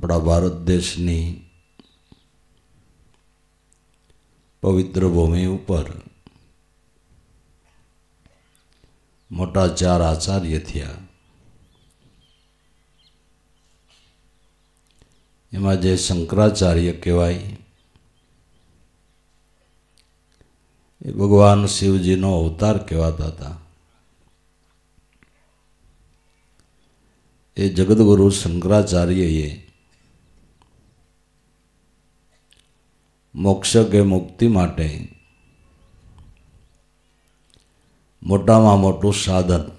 આપણા ભારત દેશની પવિત્ર ભૂમિ ઉપર મોટા ચાર આચાર્ય થયા એમાં જે શંકરાચાર્ય કહેવાય એ ભગવાન શિવજીનો અવતાર કહેવાતા હતા એ જગદગુરુ શંકરાચાર્યએ મોક્ષ કે મુક્તિ માટે મોટામાં મોટું સાધન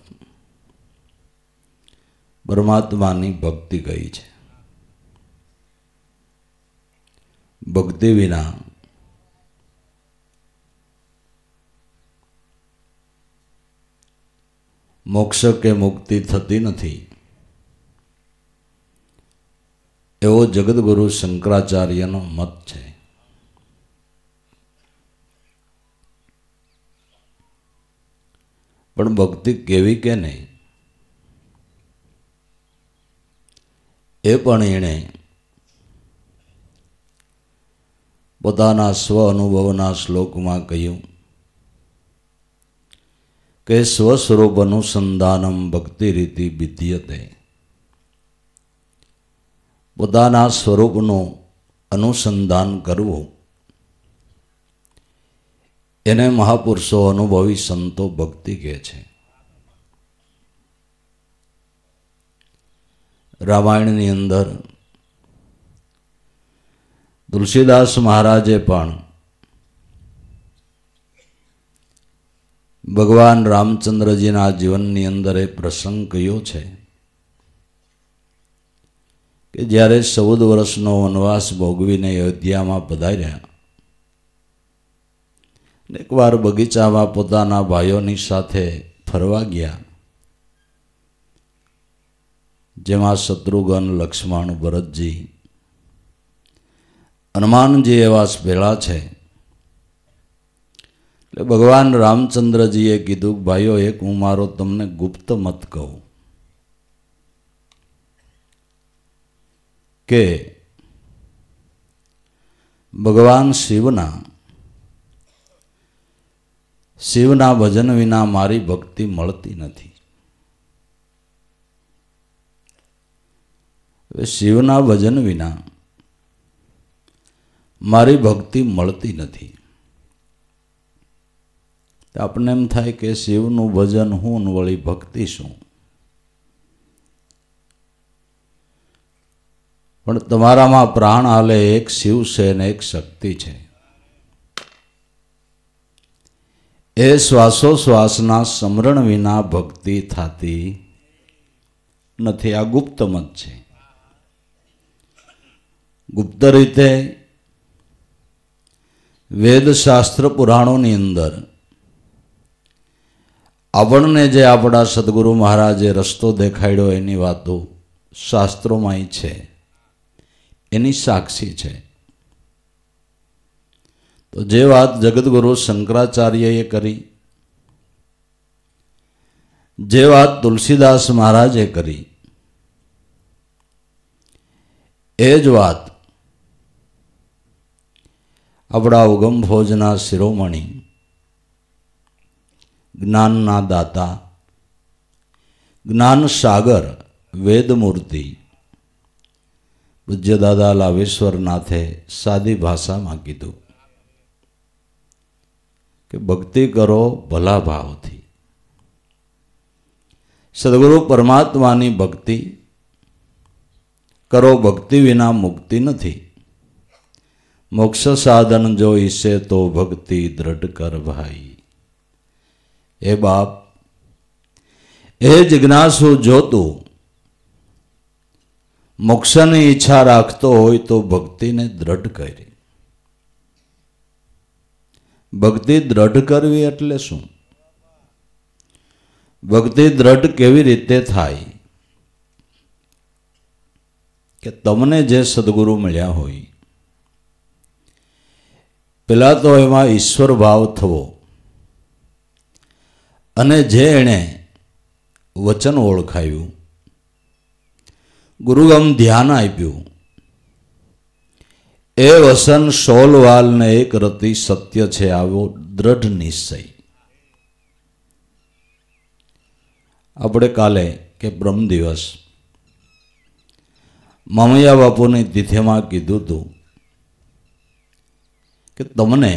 પરમાત્માની ભક્તિ કહી છે ભક્તિ વિના મોક્ષ કે મુક્તિ થતી નથી એવો જગદગુરુ શંકરાચાર્યનો મત છે પણ ભક્તિ કેવી કે નહીં એ પણ એણે પોતાના સ્વ અનુભવના શ્લોકમાં કહ્યું કે સ્વસ્વરૂપ અનુસંધાનમ ભક્તિ રીતિ વિધ્યતે પોતાના સ્વરૂપનું અનુસંધાન કરવું એને મહાપુરુષો અનુભવી સંતો ભક્તિ કહે છે રામાયણની અંદર તુલસીદાસ મહારાજે પણ ભગવાન રામચંદ્રજીના જીવનની અંદર એ પ્રસંગ કયો છે કે જ્યારે ચૌદ વર્ષનો વનવાસ ભોગવીને અયોધ્યામાં પધાર્યા એકવાર બગીચામાં પોતાના ભાઈઓની સાથે ફરવા ગયા જેમાં શત્રુઘ્ન લક્ષ્મણ ભરતજી હનુમાનજી એવા ભેળા છે એટલે ભગવાન રામચંદ્રજીએ કીધું ભાઈઓ એક હું મારો તમને ગુપ્ત મત કહું કે ભગવાન શિવના શિવના ભજન વિના મારી ભક્તિ મળતી નથી શિવના ભજન વિના મારી ભક્તિ મળતી નથી આપણને એમ થાય કે શિવનું ભજન હું વળી ભક્તિ શું પણ તમારામાં પ્રાણ હાલે એક શિવ છે ને એક શક્તિ છે એ શ્વાસોશ્વાસના સમરણ વિના ભક્તિ થતી નથી આ ગુપ્ત મત છે ગુપ્ત રીતે વેદશાસ્ત્ર પુરાણોની અંદર આપણને જે આપણા સદગુરુ મહારાજે રસ્તો દેખાડ્યો એની વાતો શાસ્ત્રોમાં છે એની સાક્ષી છે તો જે વાત જગદગુરુ શંકરાચાર્યએ કરી જે વાત તુલસીદાસ મહારાજે કરી એ જ વાત આપણા ઉગમ ભોજના શિરોમણી જ્ઞાનના દાતા જ્ઞાન સાગર વેદમૂર્તિ પૂજ્ય દાદા લાવેશ્વરનાથે સાદી ભાષામાં કીધું કે ભક્તિ કરો ભલા ભાવથી સદગુરુ પરમાત્માની ભક્તિ કરો ભક્તિ વિના મુક્તિ નથી મોક્ષ સાધન જો ઈશે તો ભક્તિ દ્રઢ કર ભાઈ એ બાપ એ જિજ્ઞાસુ જોતું તું મોક્ષની ઈચ્છા રાખતો હોય તો ભક્તિને દ્રઢ કરી ભક્તિ દ્રઢ કરવી એટલે શું ભક્તિ દ્રઢ કેવી રીતે થાય કે તમને જે સદગુરુ મળ્યા હોય પેલા તો એમાં ઈશ્વર ભાવ થવો અને જે એણે વચન ઓળખાયું ગુરુગમ ધ્યાન આપ્યું એ વસન સોલવાલને એક રતિ સત્ય છે આવો દ્રઢ નિશ્ચય આપણે કાલે કે બ્રહ્મ દિવસ મામૈયા બાપુની તિથિમાં કીધું હતું કે તમને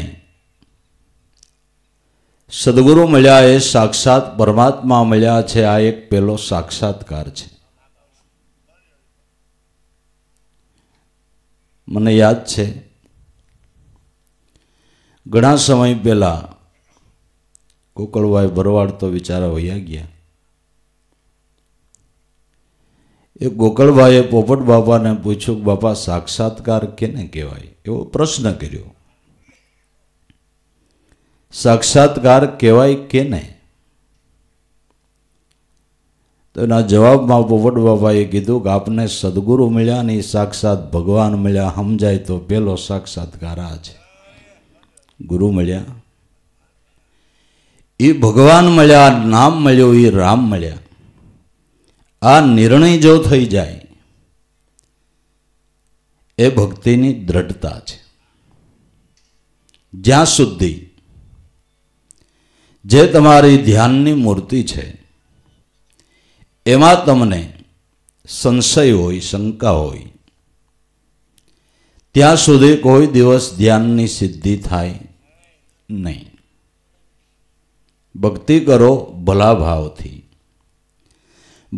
સદગુરુ મળ્યા એ સાક્ષાત પરમાત્મા મળ્યા છે આ એક પહેલો સાક્ષાત્કાર છે મને યાદ છે ઘણા સમય પહેલાં કોકળભાઈ ભરવાડ તો વિચારા વયા ગયા એ ગોકળભાઈએ પોપટ બાપાને પૂછ્યું બાપા સાક્ષાત્કાર કેને કહેવાય એવો પ્રશ્ન કર્યો સાક્ષાત્કાર કહેવાય કે નહીં તો એના જવાબમાં પોપટ બાબાએ કીધું કે આપને સદગુરુ મળ્યા ને સાક્ષાત ભગવાન મળ્યા સમજાય તો પેલો સાક્ષાત્કાર આ છે ગુરુ મળ્યા એ ભગવાન મળ્યા નામ મળ્યો એ રામ મળ્યા આ નિર્ણય જો થઈ જાય એ ભક્તિની દ્રઢતા છે જ્યાં સુધી જે તમારી ધ્યાનની મૂર્તિ છે એમાં તમને સંશય હોય શંકા હોય ત્યાં સુધી કોઈ દિવસ ધ્યાનની સિદ્ધિ થાય નહીં ભક્તિ કરો ભલા ભાવથી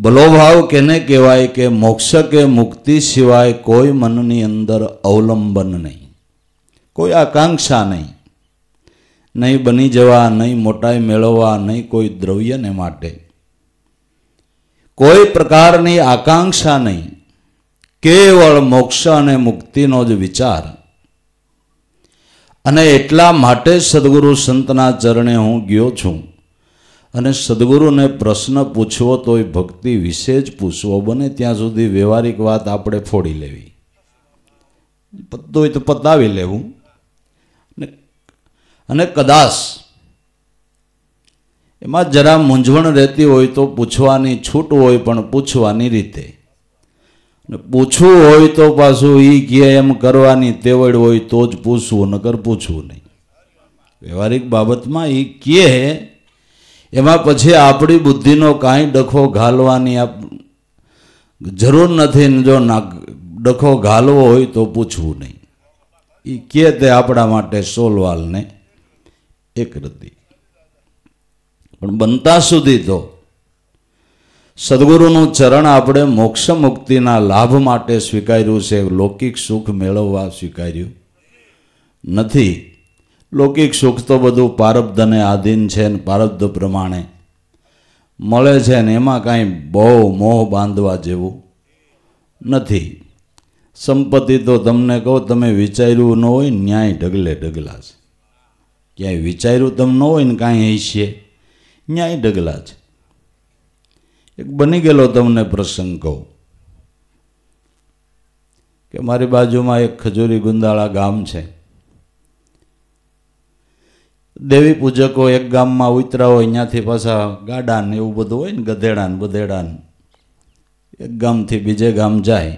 ભલો કેને કહેવાય કે મોક્ષ કે મુક્તિ સિવાય કોઈ મનની અંદર અવલંબન નહીં કોઈ આકાંક્ષા નહીં નહીં બની જવા નહીં મોટાઈ મેળવવા નહીં કોઈ દ્રવ્યને માટે કોઈ પ્રકારની આકાંક્ષા નહીં કેવળ મોક્ષ અને મુક્તિનો જ વિચાર અને એટલા માટે સદગુરુ સંતના ચરણે હું ગયો છું અને સદગુરુને પ્રશ્ન પૂછવો તો એ ભક્તિ વિશે જ પૂછવો બને ત્યાં સુધી વ્યવહારિક વાત આપણે ફોડી લેવી પત્તું હોય તો પતાવી લેવું અને કદાશ એમાં જરા મૂંઝવણ રહેતી હોય તો પૂછવાની છૂટ હોય પણ પૂછવાની રીતે પૂછવું હોય તો પાછું એ કહે એમ કરવાની તેવડ હોય તો જ પૂછવું નકર પૂછવું નહીં વ્યવહારિક બાબતમાં એ કહે એમાં પછી આપણી બુદ્ધિનો કાંઈ ડખો ઘાલવાની આપ જરૂર નથી જો ના ડખો ઘાલવો હોય તો પૂછવું નહીં એ કહે તે આપણા માટે સોલવાલને એક રતી પણ બનતા સુધી તો સદગુરુનું ચરણ આપણે મોક્ષ મુક્તિના લાભ માટે સ્વીકાર્યું છે લૌકિક સુખ મેળવવા સ્વીકાર્યું નથી લૌકિક સુખ તો બધું પારબ્ધને આધીન છે ને પારબ્ધ પ્રમાણે મળે છે ને એમાં કાંઈ બહુ મોહ બાંધવા જેવું નથી સંપત્તિ તો તમને કહો તમે વિચાર્યું ન હોય ન્યાય ઢગલે ઢગલા છે ક્યાંય વિચાર્યું તમે ન હોય ને કાંઈ હૈશીએ ન્યાય ઢગલા છે એક બની ગયેલો તમને પ્રસંગ કહું કે મારી બાજુમાં એક ખજૂરી ગુંદાળા ગામ છે દેવી પૂજકો એક ગામમાં ઉતરા હોય અહીંયાથી પાછા ગાડા એવું બધું હોય ને ગધેડા ને બધેડા એક ગામથી બીજે ગામ જાય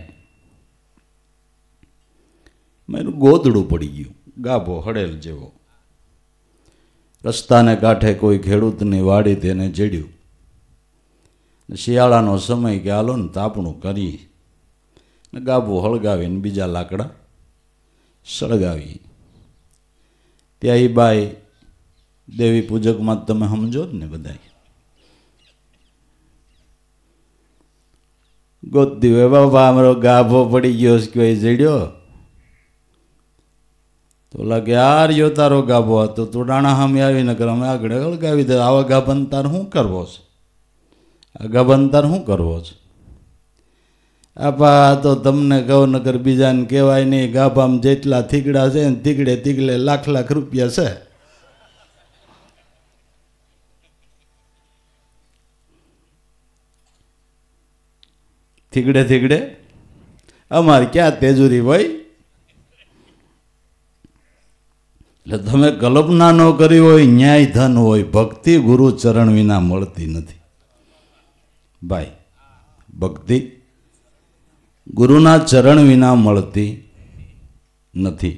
મારું ગોદડું પડી ગયું ગાભો હડેલ જેવો રસ્તાને કાંઠે કોઈ ખેડૂતની વાડી તેને જડ્યું શિયાળાનો સમય કે હાલો ને તાપણું કરી ને ગાભું હળગાવીને બીજા લાકડા સળગાવી ત્યાં એ બાઈ દેવી પૂજકમાં તમે સમજો જ ને બધાય ગોત દીવે બાબા અમારો ગાભો પડી ગયો કે જડ્યો તો લાગે યાર યો તારો ગાભો હતો તું ડાણા હામે આવી નગર અમે આગળ આગળ ગાવી દે આવા ગાભંતાર શું કરવો છે આ ગાભંતાર શું કરવો છે આપા તો તમને કહો નગર બીજાને કહેવાય નહીં ગાભામાં જેટલા થીગડા છે ને થીગડે થીગડે લાખ લાખ રૂપિયા છે થીગડે થીગડે અમારે ક્યાં તેજુરી હોય એટલે તમે કલ્પના ન કરી હોય ન્યાય ધન હોય ભક્તિ ગુરુ ચરણ વિના મળતી નથી ભાઈ ભક્તિ ગુરુના ચરણ વિના મળતી નથી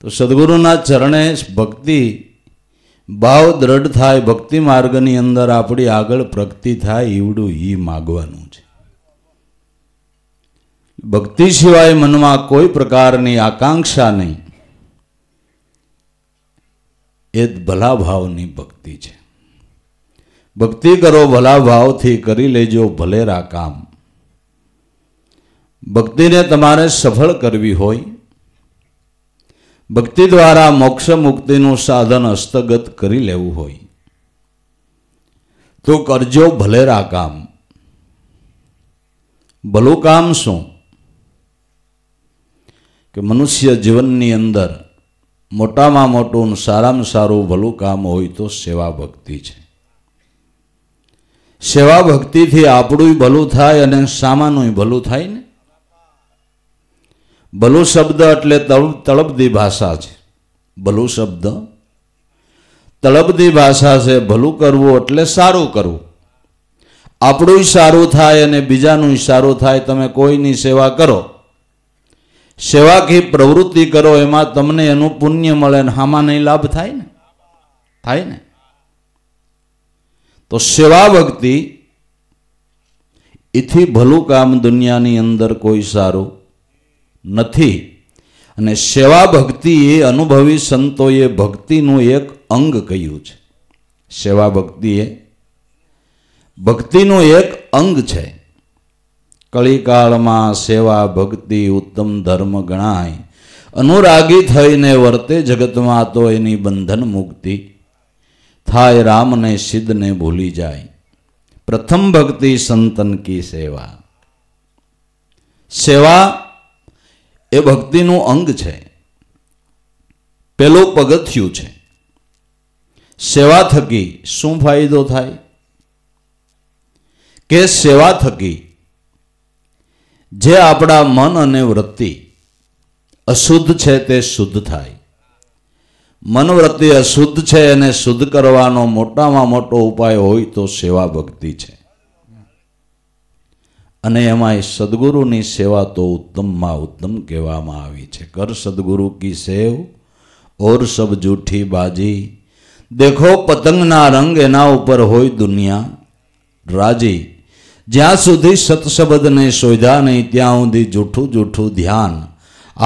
તો સદગુરુના ચરણે ભક્તિ ભાવ દ્રઢ થાય ભક્તિ માર્ગની અંદર આપણી આગળ પ્રગતિ થાય એવડું એ માગવાનું છે ભક્તિ સિવાય મનમાં કોઈ પ્રકારની આકાંક્ષા નહીં એ ભલા ભાવની ભક્તિ છે ભક્તિ કરો ભલા ભાવથી કરી લેજો ભલેરા કામ ભક્તિને તમારે સફળ કરવી હોય ભક્તિ દ્વારા મોક્ષ મુક્તિનું સાધન હસ્તગત કરી લેવું હોય તો કરજો ભલેરા કામ ભલું કામ શું કે મનુષ્ય જીવનની અંદર મોટામાં મોટું સારામાં સારું ભલું કામ હોય તો સેવા ભક્તિ છે સેવા ભક્તિથી આપણું ભલું થાય અને સામાનું ભલું થાય ને ભલું શબ્દ એટલે તળપદી ભાષા છે ભલું શબ્દ તળપદી ભાષા છે ભલું કરવું એટલે સારું કરવું આપણું સારું થાય અને બીજાનું સારું થાય તમે કોઈની સેવા કરો સેવાકી પ્રવૃત્તિ કરો એમાં તમને એનું પુણ્ય મળે ને હામાં નહીં લાભ થાય ને થાય ને તો સેવા ભક્તિ એથી ભલું કામ દુનિયાની અંદર કોઈ સારું નથી અને સેવા ભક્તિ એ અનુભવી સંતોએ ભક્તિનું એક અંગ કહ્યું છે સેવા ભક્તિ એ ભક્તિનું એક અંગ છે કળીકાળમાં સેવા ભક્તિ ઉત્તમ ધર્મ ગણાય અનુરાગી થઈને વર્તે જગતમાં તો એની બંધન મુક્તિ થાય રામને સિદ્ધને ભૂલી જાય પ્રથમ ભક્તિ સંતન કી સેવા સેવા એ ભક્તિનું અંગ છે પેલું પગથિયું છે સેવા થકી શું ફાયદો થાય કે સેવા થકી જે આપણા મન અને વૃત્તિ અશુદ્ધ છે તે શુદ્ધ થાય મન વૃત્તિ અશુદ્ધ છે એને શુદ્ધ કરવાનો મોટામાં મોટો ઉપાય હોય તો સેવા ભક્તિ છે અને એમાં સદગુરુની સેવા તો ઉત્તમમાં ઉત્તમ કહેવામાં આવી છે કર સદગુરુ કી સેવ ઓર સબ જૂઠી બાજી દેખો પતંગના રંગ એના ઉપર હોય દુનિયા રાજી જ્યાં સુધી સતશબ્દને શોધ્યા નહીં ત્યાં સુધી જૂઠું જૂઠું ધ્યાન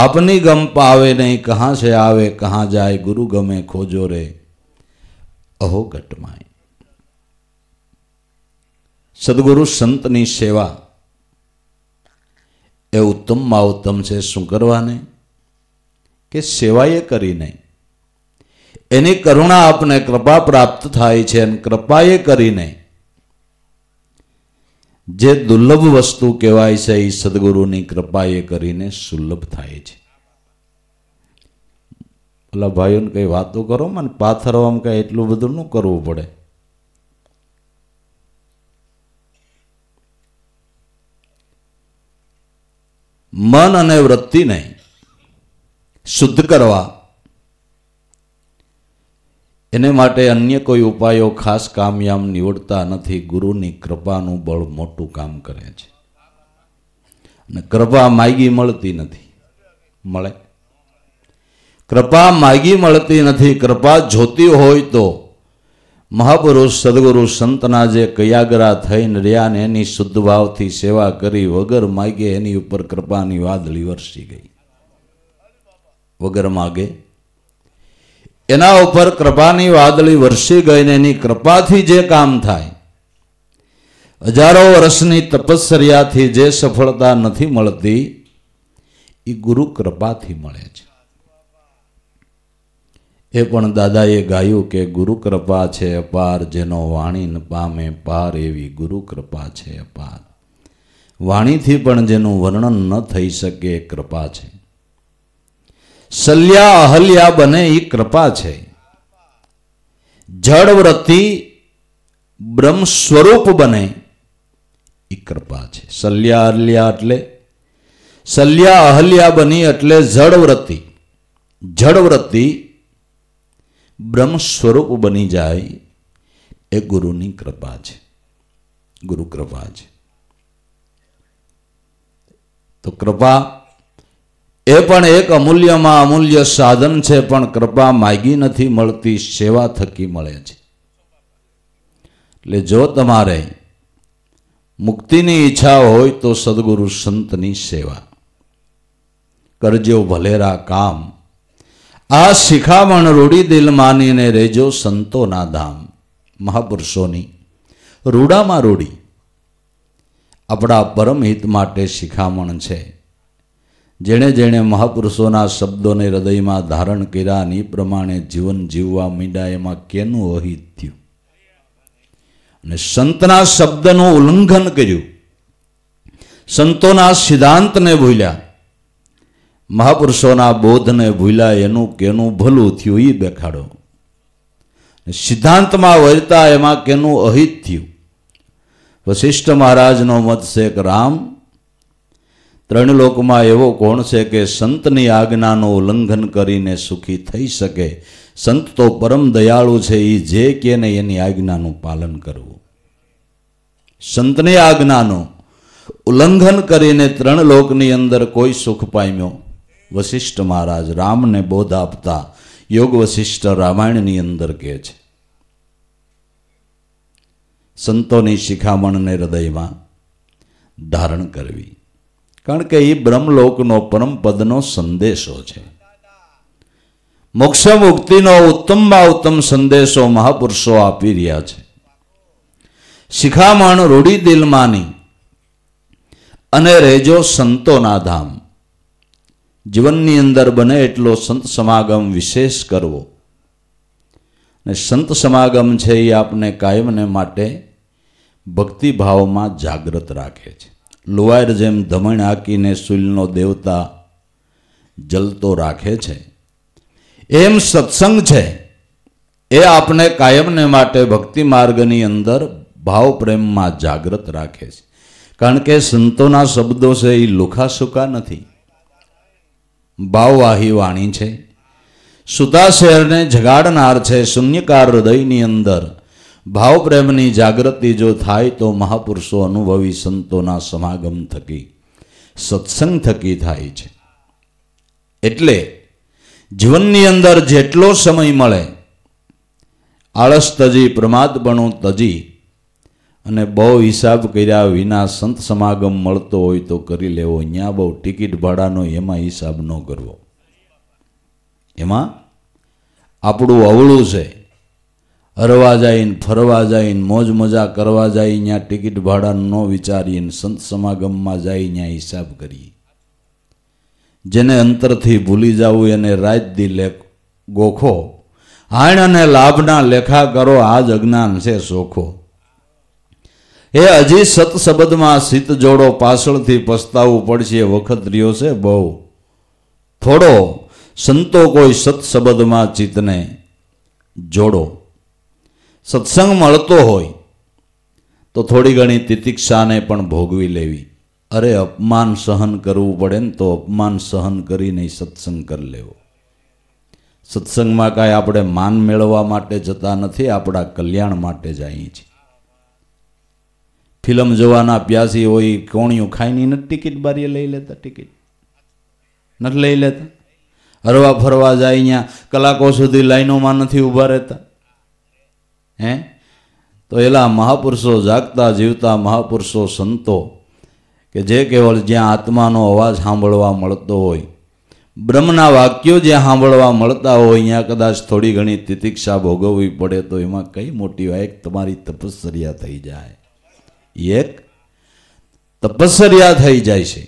આપની ગમ પાવે નહીં કહાં છે આવે કહાં જાય ગુરુ ગમે ખોજો રે અહો ઘટમાય સદગુરુ સંતની સેવા એ ઉત્તમમાં ઉત્તમ છે શું કરવાને કે સેવાએ કરી નહીં એની કરુણા આપને કૃપા પ્રાપ્ત થાય છે અને કૃપાએ કરી નહીં જે દુર્લભ વસ્તુ કહેવાય છે એ સદગુરુની એ કરીને સુલભ થાય છે પેલા ભાઈઓને કંઈ વાતો કરો મને પાથરવામાં કંઈ એટલું બધું ન કરવું પડે મન અને નહીં શુદ્ધ કરવા એને માટે અન્ય કોઈ ઉપાયો ખાસ કામયામ નીવડતા નથી ગુરુની કૃપાનું બળ મોટું કામ કરે છે અને કૃપા માગી મળતી નથી મળે કૃપા માગી મળતી નથી કૃપા જોતી હોય તો મહાપુરુષ સદગુરુ સંતના જે કયાગરા થઈને રહ્યા ને એની શુદ્ધ ભાવથી સેવા કરી વગર માગે એની ઉપર કૃપાની વાદળી વરસી ગઈ વગર માગે એના ઉપર કૃપાની વાદળી વરસી ગઈને એની કૃપાથી જે કામ થાય હજારો વર્ષની તપશ્ચર્યાથી જે સફળતા નથી મળતી એ ગુરુ કૃપાથી મળે છે એ પણ દાદાએ ગાયું કે ગુરુ કૃપા છે અપાર જેનો વાણી ન પામે પાર એવી ગુરુ કૃપા છે અપાર વાણીથી પણ જેનું વર્ણન ન થઈ શકે કૃપા છે શલ્યા અહલ્યા બને એ કૃપા છે જળ વ્રતિ બ્રહ્મ સ્વરૂપ બને એ કૃપા છે શલ્યા અહલ્યા એટલે શલ્યા અહલ્યા બની એટલે વ્રતિ જળવ્રતિ વ્રતિ બ્રહ્મ સ્વરૂપ બની જાય એ ગુરુની કૃપા છે ગુરુ કૃપા છે તો કૃપા એ પણ એક અમૂલ્યમાં અમૂલ્ય સાધન છે પણ કૃપા માગી નથી મળતી સેવા થકી મળે છે એટલે જો તમારે મુક્તિની ઈચ્છા હોય તો સદગુરુ સંતની સેવા કરજો ભલેરા કામ આ શિખામણ રૂડી દિલ માનીને રેજો સંતોના ધામ મહાપુરુષોની રૂડામાં રૂડી આપણા પરમહિત માટે શિખામણ છે જેણે જેણે મહાપુરુષોના શબ્દોને હૃદયમાં ધારણ કર્યા ની પ્રમાણે જીવન જીવવા મીંડા એમાં કેનું અહિત થયું અને સંતના શબ્દનું ઉલ્લંઘન કર્યું સંતોના સિદ્ધાંતને ભૂલ્યા મહાપુરુષોના બોધને ભૂલ્યા એનું કેનું ભલું થયું એ દેખાડો સિદ્ધાંતમાં વહેતા એમાં કેનું અહિત થયું વશિષ્ઠ મહારાજનો મત છે કે રામ ત્રણ લોકમાં એવો કોણ છે કે સંતની આજ્ઞાનું ઉલ્લંઘન કરીને સુખી થઈ શકે સંત તો પરમ દયાળુ છે એ જે કે ને એની આજ્ઞાનું પાલન કરવું સંતની આજ્ઞાનું ઉલ્લંઘન કરીને ત્રણ લોકની અંદર કોઈ સુખ પામ્યો વશિષ્ઠ મહારાજ રામને બોધ આપતા યોગ વશિષ્ઠ રામાયણની અંદર કહે છે સંતોની શિખામણને હૃદયમાં ધારણ કરવી કારણ કે એ બ્રહ્મલોકનો પરમપદનો સંદેશો છે મોક્ષ મુક્તિનો ઉત્તમમાં ઉત્તમ સંદેશો મહાપુરુષો આપી રહ્યા છે શિખામણ રૂઢી દિલમાની અને રહેજો સંતોના ધામ જીવનની અંદર બને એટલો સંત સમાગમ વિશેષ કરવો ને સંત સમાગમ છે એ આપને કાયમને માટે ભક્તિભાવમાં જાગૃત રાખે છે લુવાયર જેમ ધમણ હાકીને સુલનો દેવતા જલતો રાખે છે એમ સત્સંગ છે એ આપણે કાયમને માટે ભક્તિ માર્ગની અંદર ભાવ પ્રેમમાં જાગ્રત રાખે છે કારણ કે સંતોના શબ્દો છે એ લુખાસુકા નથી ભાવવાહી વાણી છે સુતા શહેરને જગાડનાર છે શૂન્યકાર હૃદયની અંદર ભાવપ્રેમની જાગૃતિ જો થાય તો મહાપુરુષો અનુભવી સંતોના સમાગમ થકી સત્સંગ થકી થાય છે એટલે જીવનની અંદર જેટલો સમય મળે આળસ તજી પ્રમાદપણું તજી અને બહુ હિસાબ કર્યા વિના સંત સમાગમ મળતો હોય તો કરી લેવો અહીંયા બહુ ટિકિટ ભાડાનો એમાં હિસાબ ન કરવો એમાં આપણું અવળું છે હરવા જઈને ફરવા જઈને મોજ મજા કરવા જઈ ત્યાં ટિકિટ ભાડા ન વિચારીને સંત સમાગમમાં જઈ ત્યાં હિસાબ કરીએ જેને અંતરથી ભૂલી જવું એને રાત દી લેખ ગોખો હાણ અને લાભના લેખા કરો આ જ અજ્ઞાન છે સોખો એ હજી સતસબદમાં સિત જોડો પાછળથી પસ્તાવવું પડશે વખત રહ્યો છે બહુ થોડો સંતો કોઈ સતસબદમાં ચિતને જોડો સત્સંગ મળતો હોય તો થોડી ઘણી તિતિક્ષાને પણ ભોગવી લેવી અરે અપમાન સહન કરવું પડે ને તો અપમાન સહન કરીને સત્સંગ કરી લેવો સત્સંગમાં કાંઈ આપણે માન મેળવવા માટે જતા નથી આપણા કલ્યાણ માટે જઈએ છીએ ફિલ્મ જોવાના પ્યાસી હોય કોણિયું ખાઈને નથી ટિકિટ બારીએ લઈ લેતા ટિકિટ નથી લઈ લેતા હરવા ફરવા જાય અહીંયા કલાકો સુધી લાઈનોમાં નથી ઊભા રહેતા હે તો એલા મહાપુરુષો જાગતા જીવતા મહાપુરુષો સંતો કે જે કેવળ જ્યાં આત્માનો અવાજ સાંભળવા મળતો હોય બ્રહ્મના વાક્યો જ્યાં સાંભળવા મળતા હોય અહીંયા કદાચ થોડી ઘણી તિતિક્ષા ભોગવવી પડે તો એમાં કઈ મોટી હોય એક તમારી તપશ્ચર્યા થઈ જાય એક તપશ્ચર્યા થઈ જાય છે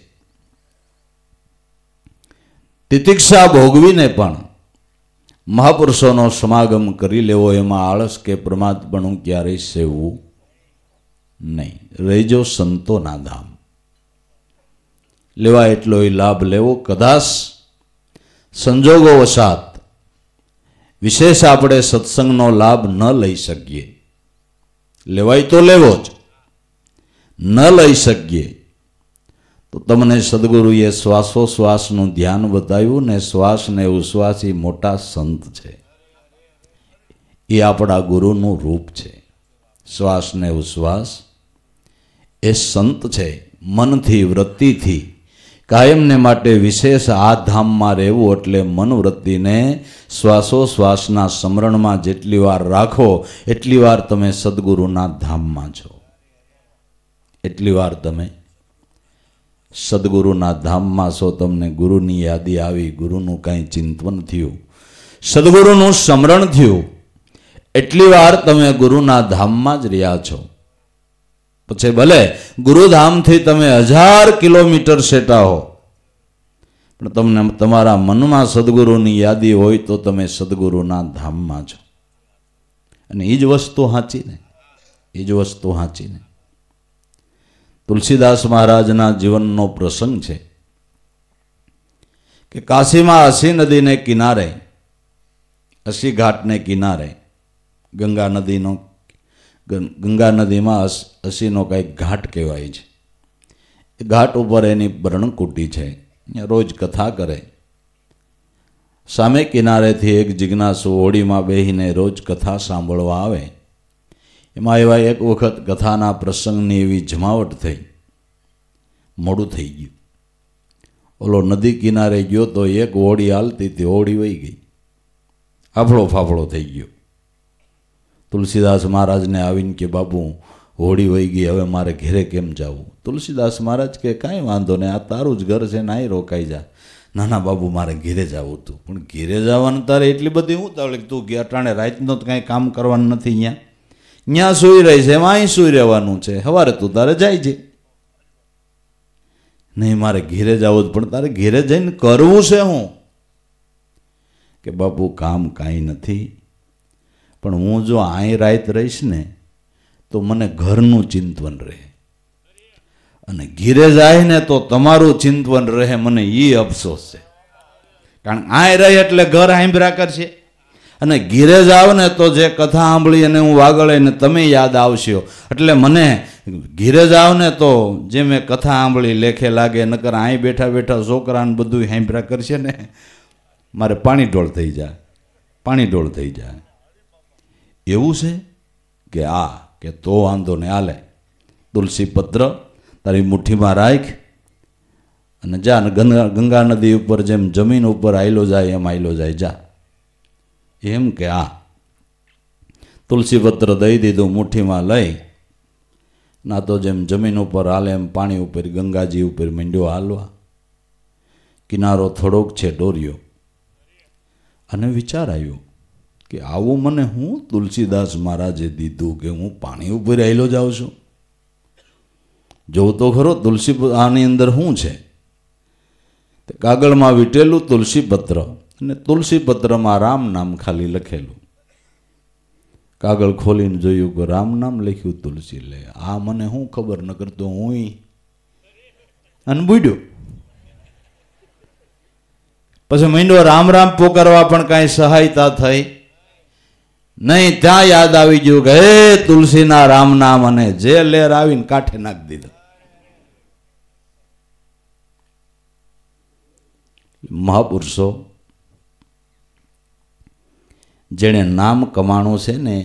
તિતિક્ષા ભોગવીને પણ મહાપુરુષોનો સમાગમ કરી લેવો એમાં આળસ કે પ્રમાદપણું ક્યારેય સેવવું નહીં રહેજો સંતોના ધામ લેવા એટલો એ લાભ લેવો કદાચ સંજોગો વસાત વિશેષ આપણે સત્સંગનો લાભ ન લઈ શકીએ લેવાય તો લેવો જ ન લઈ શકીએ તો તમને સદગુરુએ શ્વાસોશ્વાસનું ધ્યાન બતાવ્યું ને શ્વાસ ને ઉશ્વાસ એ મોટા સંત છે એ આપણા ગુરુનું રૂપ છે શ્વાસ ને ઉશ્વાસ એ સંત છે મનથી વૃત્તિથી કાયમને માટે વિશેષ આ ધામમાં રહેવું એટલે મન વૃત્તિને શ્વાસોશ્વાસના સમરણમાં જેટલી વાર રાખો એટલી વાર તમે સદગુરુના ધામમાં છો એટલી વાર તમે સદગુરુના ધામમાં છો તમને ગુરુની યાદી આવી ગુરુનું કાંઈ ચિંતન થયું સદગુરુનું સ્મરણ થયું એટલી વાર તમે ગુરુના ધામમાં જ રહ્યા છો પછી ભલે ગુરુધામથી તમે હજાર કિલોમીટર સેટા હો પણ તમને તમારા મનમાં સદગુરુની યાદી હોય તો તમે સદગુરુના ધામમાં છો અને એ જ વસ્તુ સાચી ને એ જ વસ્તુ હાંચી ને તુલસીદાસ મહારાજના જીવનનો પ્રસંગ છે કે કાશીમાં અસી નદીને કિનારે અસી ઘાટને કિનારે ગંગા નદીનો ગંગા નદીમાં અસીનો કંઈક ઘાટ કહેવાય છે એ ઘાટ ઉપર એની બરણકુટી છે રોજ કથા કરે સામે કિનારેથી એક જિજ્ઞાસુ હોડીમાં બેહીને રોજ કથા સાંભળવા આવે એમાં એવા એક વખત કથાના પ્રસંગની એવી જમાવટ થઈ મોડું થઈ ગયું ઓલો નદી કિનારે ગયો તો એક હોડી હાલતી તે હોડી વહી ગઈ આફળો ફાફળો થઈ ગયો તુલસીદાસ મહારાજને આવીને કે બાબુ હોડી વહી ગઈ હવે મારે ઘેરે કેમ જવું તુલસીદાસ મહારાજ કે કાંઈ વાંધો નહીં આ તારું જ ઘર છે નાય રોકાઈ જા નાના બાબુ મારે ઘેરે જવું હતું પણ ઘેરે જવાનું તારે એટલી બધી હું તાવડે તું ગયા અટાણે રાતનો તો કાંઈ કામ કરવાનું નથી અહીંયા ત્યાં સુઈ રહી છે એમાં અહીં સૂઈ રહેવાનું છે સવારે તું તારે જાય છે નહીં મારે ઘેરે જવું જ પણ તારે ઘેરે જઈને કરવું છે હું કે બાપુ કામ કાંઈ નથી પણ હું જો અહીં રાત રહીશ ને તો મને ઘરનું ચિંતવન રહે અને ઘીરે જાય ને તો તમારું ચિંતવન રહે મને એ અફસોસ છે કારણ આ રહે એટલે ઘર આંભરા કરશે અને ઘીરે જ ને તો જે કથા સાંભળી અને હું વાગળે ને તમે યાદ આવશો એટલે મને ઘીરે જ ને તો જે મેં કથા સાંભળી લેખે લાગે નકર અહીં બેઠા બેઠા છોકરાને બધું હેમ્પરા કરશે ને મારે પાણી ઢોળ થઈ જાય પાણી ઢોળ થઈ જાય એવું છે કે આ કે તો વાંધો ને આલે તુલસી પત્ર તારી મુઠ્ઠીમાં રાખ અને જા ગંગા નદી ઉપર જેમ જમીન ઉપર આયલો જાય એમ આયલો જાય જા એમ કે આ તુલસીપત્ર દઈ દીધું મુઠ્ઠીમાં લઈ ના તો જેમ જમીન ઉપર હાલે એમ પાણી ઉપર ગંગાજી ઉપર મીંડ્યો હાલવા કિનારો થોડોક છે ડોર્યો અને વિચાર આવ્યો કે આવું મને હું તુલસીદાસ મહારાજે દીધું કે હું પાણી ઉપર રહેલો જાઉં છું જોઉં તો ખરો તુલસી આની અંદર શું છે કાગળમાં વીટેલું તુલસીપત્ર અને તુલસીપત્રમાં રામ નામ ખાલી લખેલું કાગળ ખોલીને જોયું કે રામ નામ લખ્યું તુલસી લે આ મને હું ખબર ન કરતો હું અનબુડ્યો પછી મીંડો રામ રામ પોકારવા પણ કાંઈ સહાયતા થઈ નહીં ત્યાં યાદ આવી ગયું કે હે તુલસીના રામ નામ અને જે લેર આવીને કાંઠે નાખી દીધા મહાપુરુષો જેણે નામ કમાણું છે ને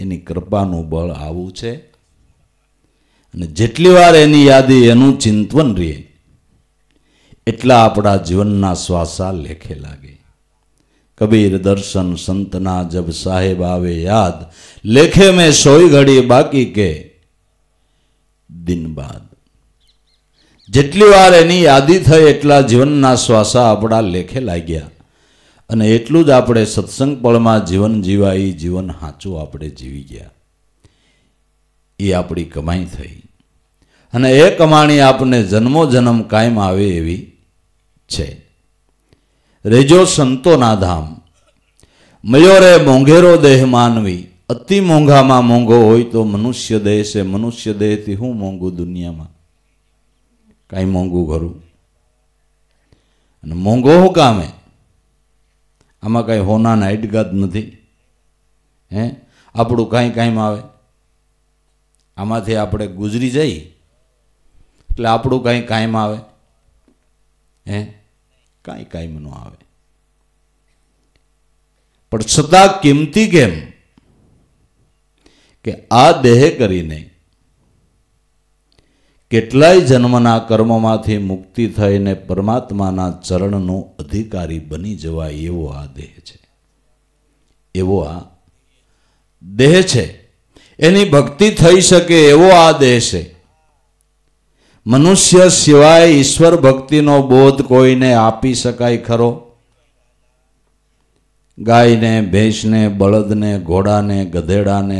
એની કૃપાનું બળ આવું છે અને જેટલી વાર એની યાદી એનું ચિંતવન રહે એટલા આપણા જીવનના શ્વાસા લેખે લાગે કબીર દર્શન સંતના જબ સાહેબ આવે યાદ લેખે મેં સોય ઘડી બાકી કે દિન બાદ જેટલી વાર એની યાદી થઈ એટલા જીવનના શ્વાસા આપણા લેખે લાગ્યા અને એટલું જ આપણે સત્સંગ પળમાં જીવન જીવાઈ જીવન સાચું આપણે જીવી ગયા એ આપણી કમાઈ થઈ અને એ કમાણી આપને જન્મો જન્મ કાયમ આવે એવી છે રેજો સંતોના ધામ મયોરે મોંઘેરો દેહ માનવી અતિ મોંઘામાં મોંઘો હોય તો મનુષ્ય દેહ છે મનુષ્ય દેહથી હું મોંઘું દુનિયામાં કાંઈ મોંઘું ખરું અને મોંઘો હું કામે આમાં કાંઈ હોનાના અડગા જ નથી હે આપણું કાંઈ કાંઈમાં આવે આમાંથી આપણે ગુજરી જઈ એટલે આપણું કાંઈ કાયમ આવે હે કાંઈ કાયમ ન આવે પણ છતાં કિંમતી કેમ કે આ દેહ કરીને કેટલાય જન્મના કર્મમાંથી મુક્તિ થઈને પરમાત્માના ચરણનો અધિકારી બની જવાય એવો આ દેહ છે એવો આ દેહ છે એની ભક્તિ થઈ શકે એવો આ દેહ છે મનુષ્ય સિવાય ઈશ્વર ભક્તિનો બોધ કોઈને આપી શકાય ખરો ગાયને ભેંસને બળદને ઘોડાને ગધેડાને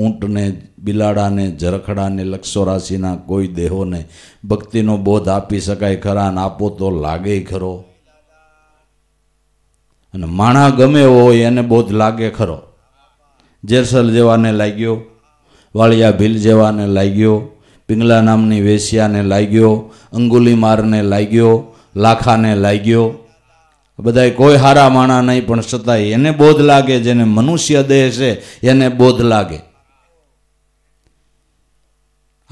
ઊંટને બિલાડાને ઝરખડાને રાશિના કોઈ દેહોને ભક્તિનો બોધ આપી શકાય ખરા અને આપો તો લાગે ખરો અને માણા ગમે હોય એને બોધ લાગે ખરો જેરસલ જેવાને લાગ્યો વાળિયા ભીલ જેવાને લાગ્યો પિંગલા નામની વેશિયાને લાગ્યો અંગુલીમારને લાગ્યો લાખાને લાગ્યો બધાય કોઈ હારા માણા નહીં પણ છતાંય એને બોધ લાગે જેને મનુષ્ય દેહ છે એને બોધ લાગે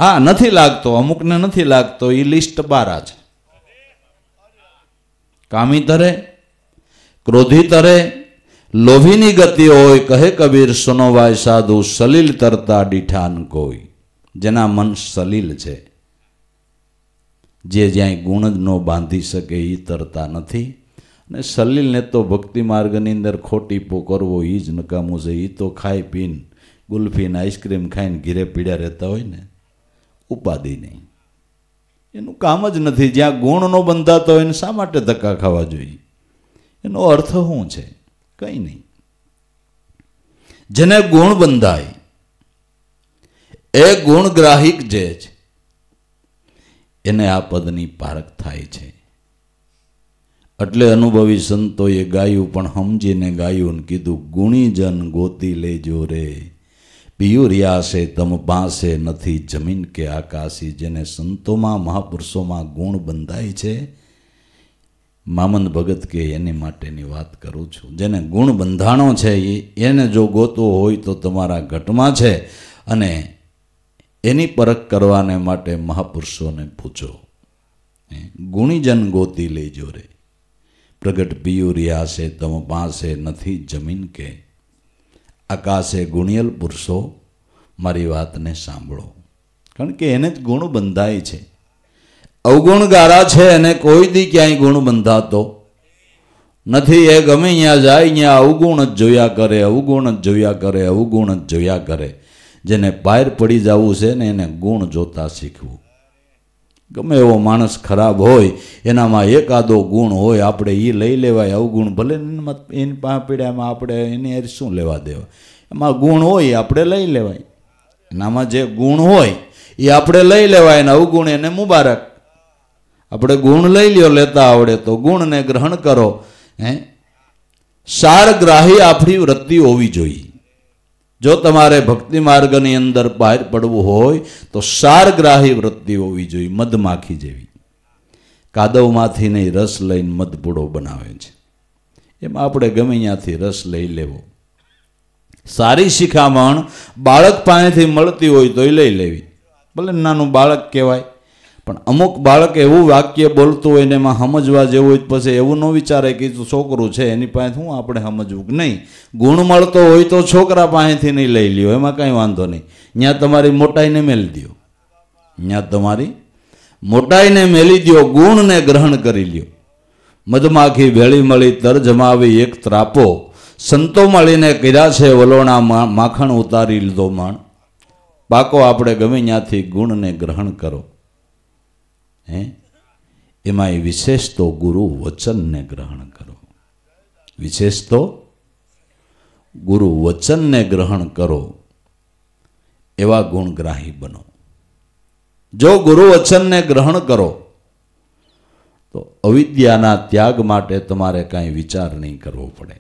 હા નથી લાગતો અમુકને નથી લાગતો એ લિસ્ટ બારા છે કામી તરે ક્રોધી તરે લોભીની ગતિ હોય કહે કબીર સુનોવાય સાધુ સલીલ તરતા દીઠાન કોઈ જેના મન સલીલ છે જે જ્યાં ગુણ જ ન બાંધી શકે એ તરતા નથી અને સલીલને તો ભક્તિ માર્ગની અંદર ખોટીપો કરવો એ જ નકામું છે એ તો ખાઈ પીને ગુલ્ફીને આઈસ્ક્રીમ ખાઈને ઘીરે પીડ્યા રહેતા હોય ને ઉપાધિ નહીં એનું કામ જ નથી જ્યાં ગુણનો બંધાતો હોય એને શા માટે ધક્કા ખાવા જોઈએ એનો અર્થ શું છે કંઈ નહીં જેને ગુણ બંધાય એ ગુણગ્રાહિક જે છે એને આ પદની પારક થાય છે એટલે અનુભવી સંતોએ ગાયું પણ સમજીને ગાયું કીધું ગુણીજન ગોતી લેજો રે પિયુરિયા છે તમ પાસે નથી જમીન કે આકાશી જેને સંતોમાં મહાપુરુષોમાં ગુણ બંધાય છે મામંદ ભગત કે એની માટેની વાત કરું છું જેને ગુણ બંધાણો છે એને જો ગોતો હોય તો તમારા ઘટમાં છે અને એની પરખ કરવાને માટે મહાપુરુષોને પૂછો ગુણીજન ગોતી લેજો રે પ્રગટ પિયુરિયા છે તમ પાસે નથી જમીન કે આકાશે ગુણિયલ પુરુષો મારી વાતને સાંભળો કારણ કે એને જ ગુણ બંધાય છે અવગુણ ગારા છે એને કોઈ દી ક્યાંય ગુણ બંધાતો નથી એ ગમે અહીંયા જાય અહીંયા અવગુણ જ જોયા કરે અવગુણ જ જોયા કરે અવગુણ જ જોયા કરે જેને પાયર પડી જવું છે ને એને ગુણ જોતા શીખવું ગમે એવો માણસ ખરાબ હોય એનામાં એકાદો ગુણ હોય આપણે એ લઈ લેવાય અવગુણ ભલે એની પાપીડામાં આપણે એની હારે શું લેવા દેવા એમાં ગુણ હોય એ આપણે લઈ લેવાય એનામાં જે ગુણ હોય એ આપણે લઈ લેવાય અને અવગુણ એને મુબારક આપણે ગુણ લઈ લ્યો લેતા આવડે તો ગુણને ગ્રહણ કરો હે સારગ્રાહી આપણી વૃત્તિ હોવી જોઈએ જો તમારે ભક્તિ માર્ગની અંદર બહાર પડવું હોય તો સારગ્રાહી વૃત્તિ હોવી જોઈએ મધમાખી જેવી કાદવમાંથી નહીં રસ લઈને મધપૂડો બનાવે છે એમાં આપણે ગમે ત્યાંથી રસ લઈ લેવો સારી શિખામણ બાળક પાસેથી મળતી હોય તો એ લઈ લેવી ભલે નાનું બાળક કહેવાય પણ અમુક બાળક એવું વાક્ય બોલતું હોય ને એમાં સમજવા જેવું હોય પછી એવું ન વિચારે કે તું છોકરું છે એની પાસે શું આપણે સમજવું કે નહીં ગુણ મળતો હોય તો છોકરા પાસેથી નહીં લઈ લ્યો એમાં કાંઈ વાંધો નહીં ત્યાં તમારી મોટાઈને મેલી દો ત્યાં તમારી મોટાઈને મેલી દો ગુણને ગ્રહણ કરી લ્યો મધમાખી વેળી મળી તર જમાવી એક ત્રાપો સંતો મળીને કર્યા છે વલોણા માખણ ઉતારી લીધો માણ પાકો આપણે ગમે ત્યાંથી ગુણને ગ્રહણ કરો હે એમાં એ વિશેષ તો ગુરુ વચનને ગ્રહણ કરો વિશેષ તો ગુરુ વચનને ગ્રહણ કરો એવા ગુણગ્રાહી બનો જો ગુરુ વચનને ગ્રહણ કરો તો અવિદ્યાના ત્યાગ માટે તમારે કાંઈ વિચાર નહીં કરવો પડે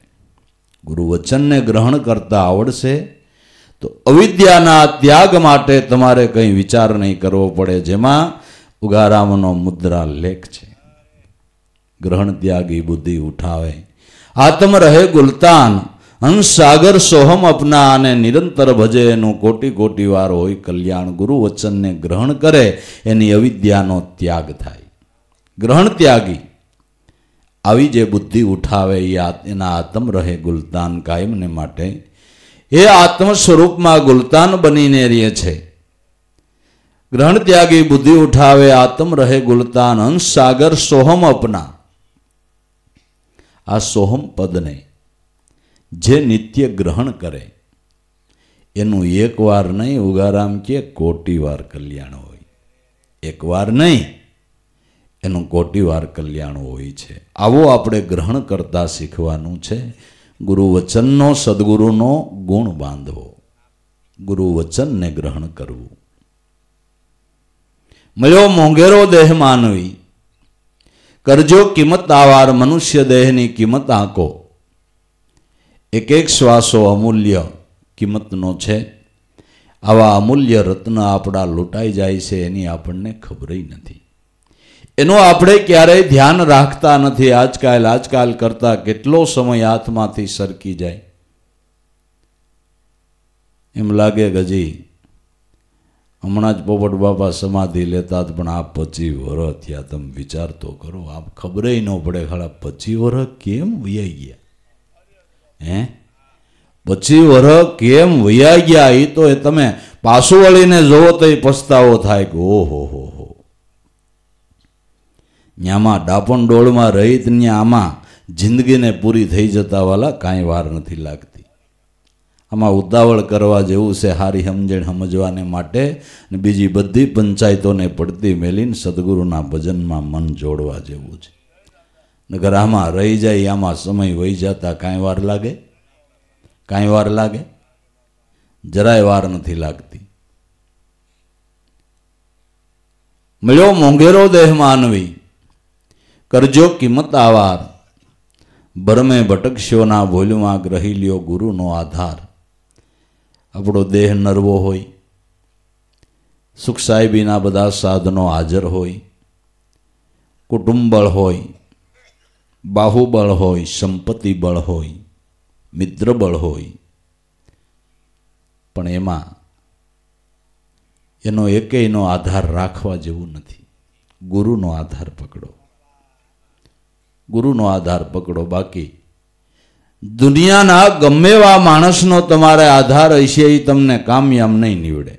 ગુરુ વચનને ગ્રહણ કરતા આવડશે તો અવિદ્યાના ત્યાગ માટે તમારે કંઈ વિચાર નહીં કરવો પડે જેમાં ઉગારામનો મુદ્રા લેખ છે ગ્રહણ ત્યાગી બુદ્ધિ ઉઠાવે આત્મ રહે ગુલતાન હંસાગર સોહમ અપના અને નિરંતર ભજે એનું કોટી કોટી વાર હોય કલ્યાણ ગુરુ વચનને ગ્રહણ કરે એની અવિદ્યાનો ત્યાગ થાય ગ્રહણ ત્યાગી આવી જે બુદ્ધિ ઉઠાવે એ એના આત્મ રહે ગુલતાન કાયમને માટે એ આત્મ સ્વરૂપમાં ગુલતાન બનીને રહે છે ગ્રહણ ત્યાગી બુદ્ધિ ઉઠાવે આત્મ રહે ગુલતાનંદ સાગર સોહમ અપના આ સોહમ પદને જે નિત્ય ગ્રહણ કરે એનું એક વાર નહીં ઉગારામ કે કોટીવાર કલ્યાણ હોય એકવાર નહીં એનું કોટી વાર કલ્યાણ હોય છે આવો આપણે ગ્રહણ કરતા શીખવાનું છે ગુરુવચનનો સદગુરુનો ગુણ બાંધવો ગુરુવચનને ગ્રહણ કરવું મળ્યો મોંઘેરો દેહ માનવી કરજો કિંમત આવાર મનુષ્ય દેહની કિંમત આંકો એક એક શ્વાસો અમૂલ્ય કિંમતનો છે આવા અમૂલ્ય રત્ન આપણા લૂંટાઈ જાય છે એની આપણને ખબરય નથી એનું આપણે ક્યારેય ધ્યાન રાખતા નથી આજકાલ આજકાલ કરતા કેટલો સમય હાથમાંથી સરકી જાય એમ લાગે ગજી હમણાં જ પોપટ બાપા સમાધિ લેતા પણ આ પચી વરસ થયા તમે વિચાર તો કરો આપ ખબરે ન પડે ખાડા પચી વરસ કેમ વયા ગયા હે પચી વરસ કેમ વયા ગયા એ તો એ તમે પાછું વળીને જોવો તો એ પસ્તાવો થાય કે ઓહો હો હો ન્યામાં ડાપણ ડોળમાં રહી ત્યાં આમાં જિંદગીને પૂરી થઈ જતા વાલા કાંઈ વાર નથી લાગતી આમાં ઉતાવળ કરવા જેવું છે હારી સમજણ સમજવાને માટે અને બીજી બધી પંચાયતોને પડતી મેલીને સદગુરુના ભજનમાં મન જોડવા જેવું છે નગર આમાં રહી જાય આમાં સમય વહી જતા કાંઈ વાર લાગે કાંઈ વાર લાગે જરાય વાર નથી લાગતી મળ્યો મોંઘેરો દેહ માનવી કરજો કિંમત આવાર ભરમે ભટકશોના ભોલમાં ગ્રહી લ્યો ગુરુનો આધાર આપણો દેહ નરવો હોય સુખ સાહેબીના બધા સાધનો હાજર હોય કુટુંબળ હોય બાહુબળ હોય સંપત્તિ બળ હોય મિત્રબળ હોય પણ એમાં એનો એકેયનો આધાર રાખવા જેવું નથી ગુરુનો આધાર પકડો ગુરુનો આધાર પકડો બાકી દુનિયાના ગમે એવા માણસનો તમારે આધાર હશે એ તમને કામયાબ નહીં નીવડે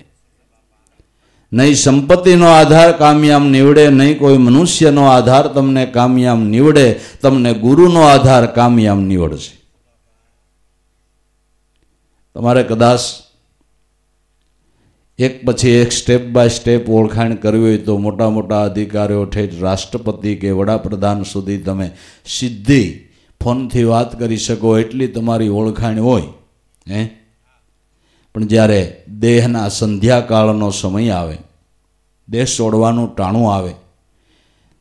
નહીં સંપત્તિનો આધાર કામયાબ નીવડે નહીં કોઈ મનુષ્યનો આધાર તમને કામયાબ નીવડે તમને ગુરુનો આધાર કામયાબ નીવડશે તમારે કદાચ એક પછી એક સ્ટેપ બાય સ્ટેપ ઓળખાણ કરવી હોય તો મોટા મોટા અધિકારીઓ ઠેઠ રાષ્ટ્રપતિ કે વડાપ્રધાન સુધી તમે સિદ્ધિ ફોનથી વાત કરી શકો એટલી તમારી ઓળખાણ હોય હે પણ જ્યારે દેહના સંધ્યાકાળનો સમય આવે દેશ છોડવાનું ટાણું આવે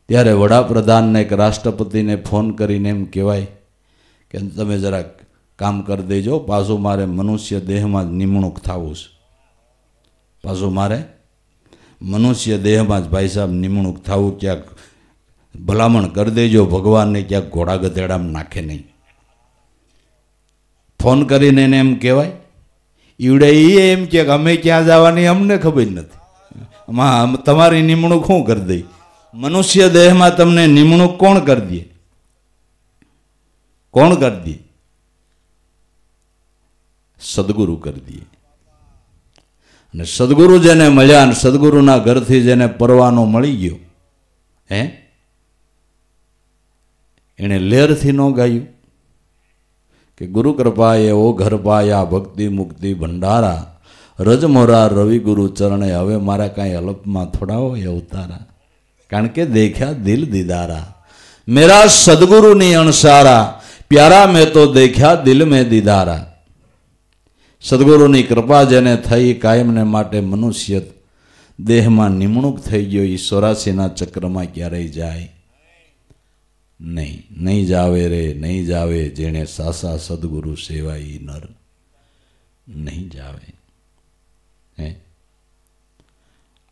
ત્યારે વડાપ્રધાનને કે રાષ્ટ્રપતિને ફોન કરીને એમ કહેવાય કે તમે જરાક કામ કરી દેજો પાછું મારે મનુષ્ય દેહમાં જ નિમણૂક થવું છે પાછું મારે મનુષ્ય દેહમાં જ ભાઈ સાહેબ નિમણૂક થવું ક્યાંક ભલામણ કરી દેજો ભગવાનને ક્યાંક ઘોડા ગધેડામાં નાખે નહીં ફોન કરીને એને એમ કહેવાય ઈવડે એ એમ કે અમે ક્યાં જવાની અમને ખબર નથી માં તમારી નિમણૂક શું કરી દઈ મનુષ્ય દેહમાં તમને નિમણૂક કોણ કરી દે કોણ કરી દે સદગુરુ કરી દે અને સદગુરુ જેને મળ્યા અને સદગુરુના ઘરથી જેને પરવાનો મળી ગયો હે એણે લેરથી ન ગાયું કે ગુરુ કૃપા એવો ઘર ભક્તિ મુક્તિ ભંડારા રજમોરા રવિ ગુરુ ચરણે હવે મારા કાંઈ અલપમાં થોડા હોય અવતારા કારણ કે દેખ્યા દિલ દીદારા મેરા સદગુરુની અણસારા પ્યારા મેં તો દેખ્યા દિલ મેં દીદારા સદગુરુની કૃપા જેને થઈ કાયમને માટે મનુષ્ય દેહમાં નિમણૂક થઈ ગયો એ સોરાસીના ચક્રમાં ક્યારેય જાય નહીં નહીં જાવે રે નહીં જાવે જેણે સાસા સદગુરુ સેવાઈ નર નહીં જાવે હે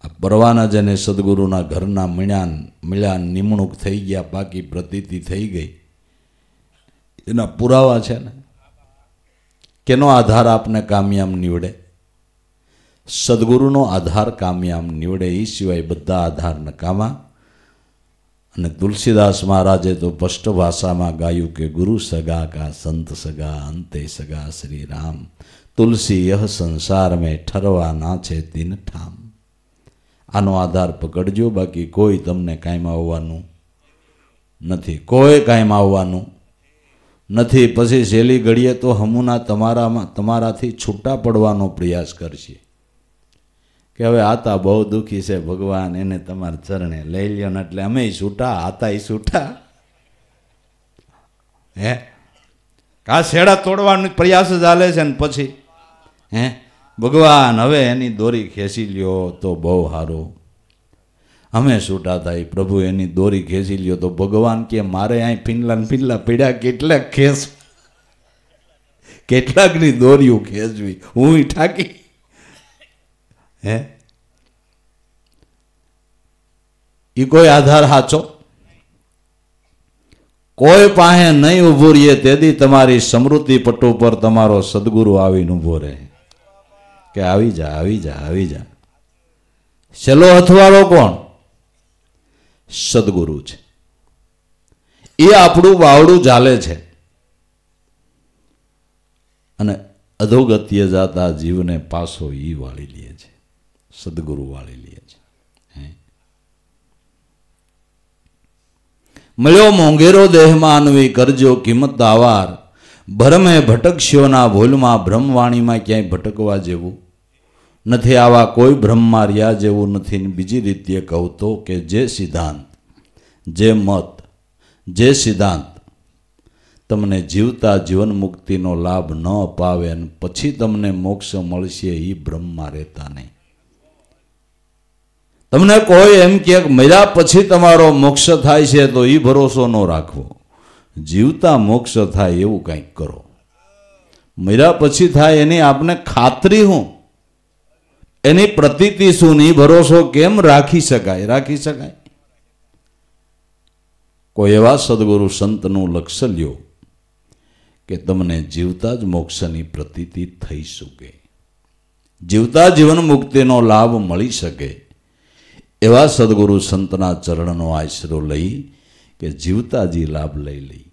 આ પરવાના જેને સદગુરુના ઘરના મીણાન મળ્યા નિમણૂક થઈ ગયા બાકી પ્રતીતિ થઈ ગઈ એના પુરાવા છે ને કેનો આધાર આપને કામયામ નીવડે સદગુરુનો આધાર કામયામ નીવડે એ સિવાય બધા આધાર નકામા અને તુલસીદાસ મહારાજે તો સ્પષ્ટ ભાષામાં ગાયું કે ગુરુ સગા કા સંત સગા અંતે સગા શ્રી રામ તુલસી યહ સંસાર મેં ઠરવાના છે તીન ઠામ આનો આધાર પકડજો બાકી કોઈ તમને કાંઈમાં આવવાનું નથી કોઈ કાંઈમાં આવવાનું નથી પછી છેલ્લી ઘડીએ તો હમુના તમારામાં તમારાથી છૂટા પડવાનો પ્રયાસ કરશે કે હવે આતા બહુ દુઃખી છે ભગવાન એને તમારા ચરણે લઈ લ્યો ને એટલે અમે છૂટા આતા છૂટા હે આ શેડા તોડવાનો પ્રયાસ જ હાલે છે ને પછી હે ભગવાન હવે એની દોરી ખેંચી લ્યો તો બહુ સારો અમે છૂટા થાય પ્રભુ એની દોરી ખેંચી લ્યો તો ભગવાન કે મારે અહીં ફિનલા ફિનલા પીડ્યા કેટલાક ખેંચ કેટલાકની દોરીઓ ખેંચવી હું ઠાકી હે એ કોઈ આધાર સાચો કોઈ પાસે નહીં ઊભું રહીએ તેથી તમારી સમૃદ્ધિ પટ્ટો પર તમારો સદગુરુ આવીને ઊભો રહે કે આવી જા આવી જા આવી જા છેલ્લો અથવાળો કોણ સદગુરુ છે એ આપણું વાવડું ચાલે છે અને અધોગત્ય જાતા જીવને પાસો ઈ વાળી લે સદગુરુ વાળી લે છે મળ્યો મોંઘેરો દેહમાં અન્વી કરજો કિંમત આવાર ભરમે ભટકશ્યોના ભૂલમાં બ્રહ્મવાણીમાં ક્યાંય ભટકવા જેવું નથી આવા કોઈ બ્રહ્મમાં રહ્યા જેવું નથી બીજી રીતે કહું તો કે જે સિદ્ધાંત જે મત જે સિદ્ધાંત તમને જીવતા જીવન મુક્તિનો લાભ ન અપાવે અને પછી તમને મોક્ષ મળશે એ બ્રહ્મમાં રહેતા નહીં તમને કોઈ એમ કે મળ્યા પછી તમારો મોક્ષ થાય છે તો એ ભરોસો ન રાખવો જીવતા મોક્ષ થાય એવું કંઈક કરો મળ્યા પછી થાય એની આપને ખાતરી હું એની પ્રતિતિ શું એ ભરોસો કેમ રાખી શકાય રાખી શકાય કોઈ એવા સદગુરુ સંતનું લક્ષ્ય લ્યો કે તમને જીવતા જ મોક્ષની પ્રતીતિ થઈ શકે જીવતા જીવન મુક્તિનો લાભ મળી શકે એવા સદગુરુ સંતના ચરણનો આશરો લઈ કે જીવતા જી લાભ લઈ લઈ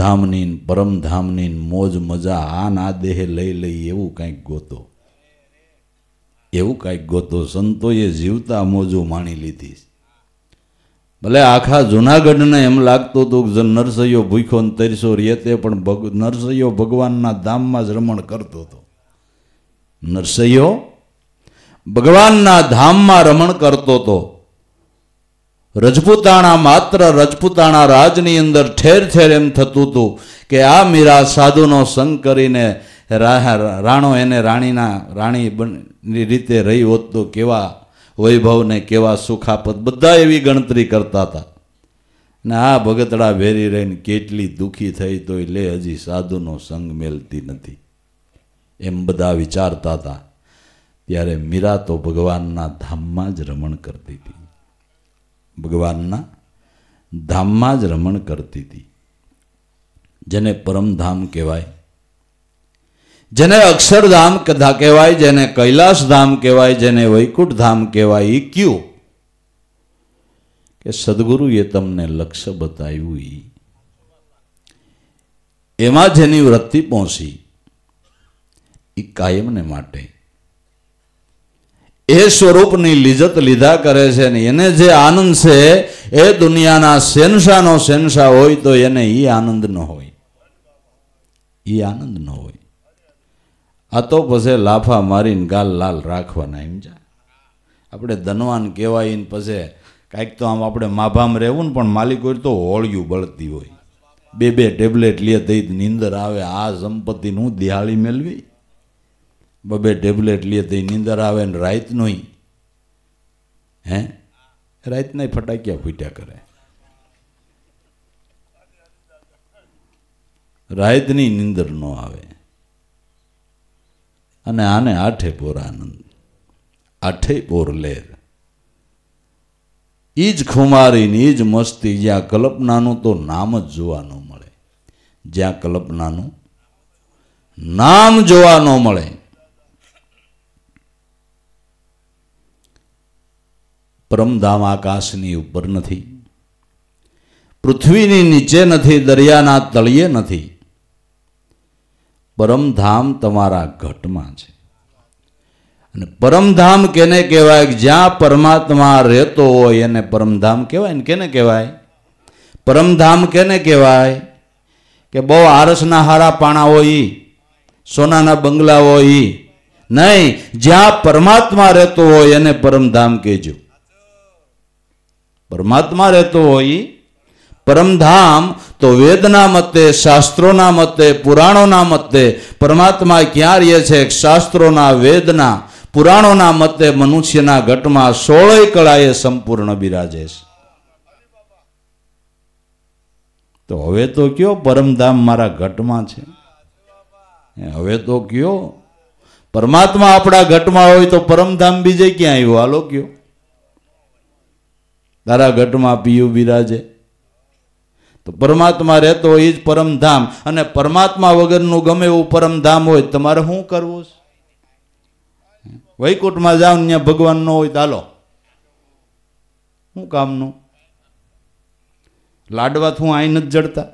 ધામની પરમધામની મોજ મજા આ ના દેહે લઈ લઈ એવું કાંઈક ગોતો એવું કાંઈક ગોતો સંતોએ જીવતા મોજો માણી લીધી ભલે આખા જુનાગઢને એમ લાગતું હતું કે નરસૈયો ભૂખ્યો ને તરસો રહેતે પણ નરસૈયો ભગવાનના ધામમાં જ રમણ કરતો હતો નરસૈયો ભગવાનના ધામમાં રમણ કરતો હતો રજપૂતાણા માત્ર રજપૂતાણા રાજની અંદર ઠેર ઠેર એમ થતું હતું કે આ મીરા સાધુનો સંગ કરીને રાણો એને રાણીના રાણી રીતે રહી હોત તો કેવા વૈભવને કેવા સુખાપત બધા એવી ગણતરી કરતા હતા ને આ ભગતડા વેરી રહીને કેટલી દુઃખી થઈ તોય લે હજી સાધુનો સંગ મેલતી નથી એમ બધા વિચારતા હતા ત્યારે મીરા તો ભગવાનના ધામમાં જ રમણ કરતી હતી ભગવાનના ધામમાં જ રમણ કરતી હતી જેને પરમધામ કહેવાય જેને અક્ષરધામ કથા કહેવાય જેને કૈલાસધામ કહેવાય જેને વૈકુંઠધામ કહેવાય એ કયું કે સદગુરુએ તમને લક્ષ્ય બતાવ્યું એમાં જેની વૃત્તિ પહોંચી એ કાયમને માટે એ સ્વરૂપની લિજત લીધા કરે છે ને એને જે આનંદ છે એ દુનિયાના શેનશાનો શેનશા હોય તો એને એ આનંદ ન હોય એ આનંદ ન હોય આ તો પછી લાફા મારીને ગાલ લાલ રાખવાના એમ જા આપણે ધનવાન કહેવાય પછી કાંઈક તો આમ આપણે માભામ રહેવું ને પણ માલિક હોય તો હોળિયું બળતી હોય બે બે ટેબ્લેટ લે તઈ નીંદર આવે આ સંપત્તિનું દિહાળી મેળવી બબે ટેબ્લેટ લે તો નીંદર આવે ને રાતનું હે રાતના ફટાક્યા ફૂટ્યા કરે રાતની નિંદર ન આવે અને આને આઠે પોર આનંદ આઠે પોર લેર એ જ ખુમારીની એ જ મસ્તી જ્યાં કલ્પનાનું તો નામ જ જોવા ન મળે જ્યાં કલ્પનાનું નામ જોવા ન મળે પરમધામ આકાશની ઉપર નથી પૃથ્વીની નીચે નથી દરિયાના તળિયે નથી પરમધામ તમારા ઘટમાં છે અને પરમધામ કેને કહેવાય જ્યાં પરમાત્મા રહેતો હોય એને પરમધામ કહેવાય ને કેને કહેવાય પરમધામ કેને કહેવાય કે બહુ આરસના હારા પાણા હોય સોનાના બંગલા હોય નહીં જ્યાં પરમાત્મા રહેતો હોય એને પરમધામ કહેજો પરમાત્મા રહેતો હોય પરમધામ તો વેદના મતે શાસ્ત્રોના મતે પુરાણોના મતે પરમાત્મા ક્યાં રહે છે શાસ્ત્રોના વેદના પુરાણોના મતે મનુષ્યના ઘટમાં સોળય કળાએ સંપૂર્ણ બિરાજે છે તો હવે તો કયો પરમધામ મારા ઘટમાં છે હવે તો કયો પરમાત્મા આપણા ઘટમાં હોય તો પરમધામ બીજે ક્યાં આવ્યો હાલો કયો તારા ઘટમાં પીયું બિરાજે તો પરમાત્મા રહેતો હોય એ જ પરમધામ અને પરમાત્મા વગરનું ગમે એવું પરમધામ હોય તમારે શું કરવું છે વૈકુંઠમાં જાઓ ત્યાં ભગવાન ન હોય તાલો શું કામનું લાડવા હું અહીં નથી જડતા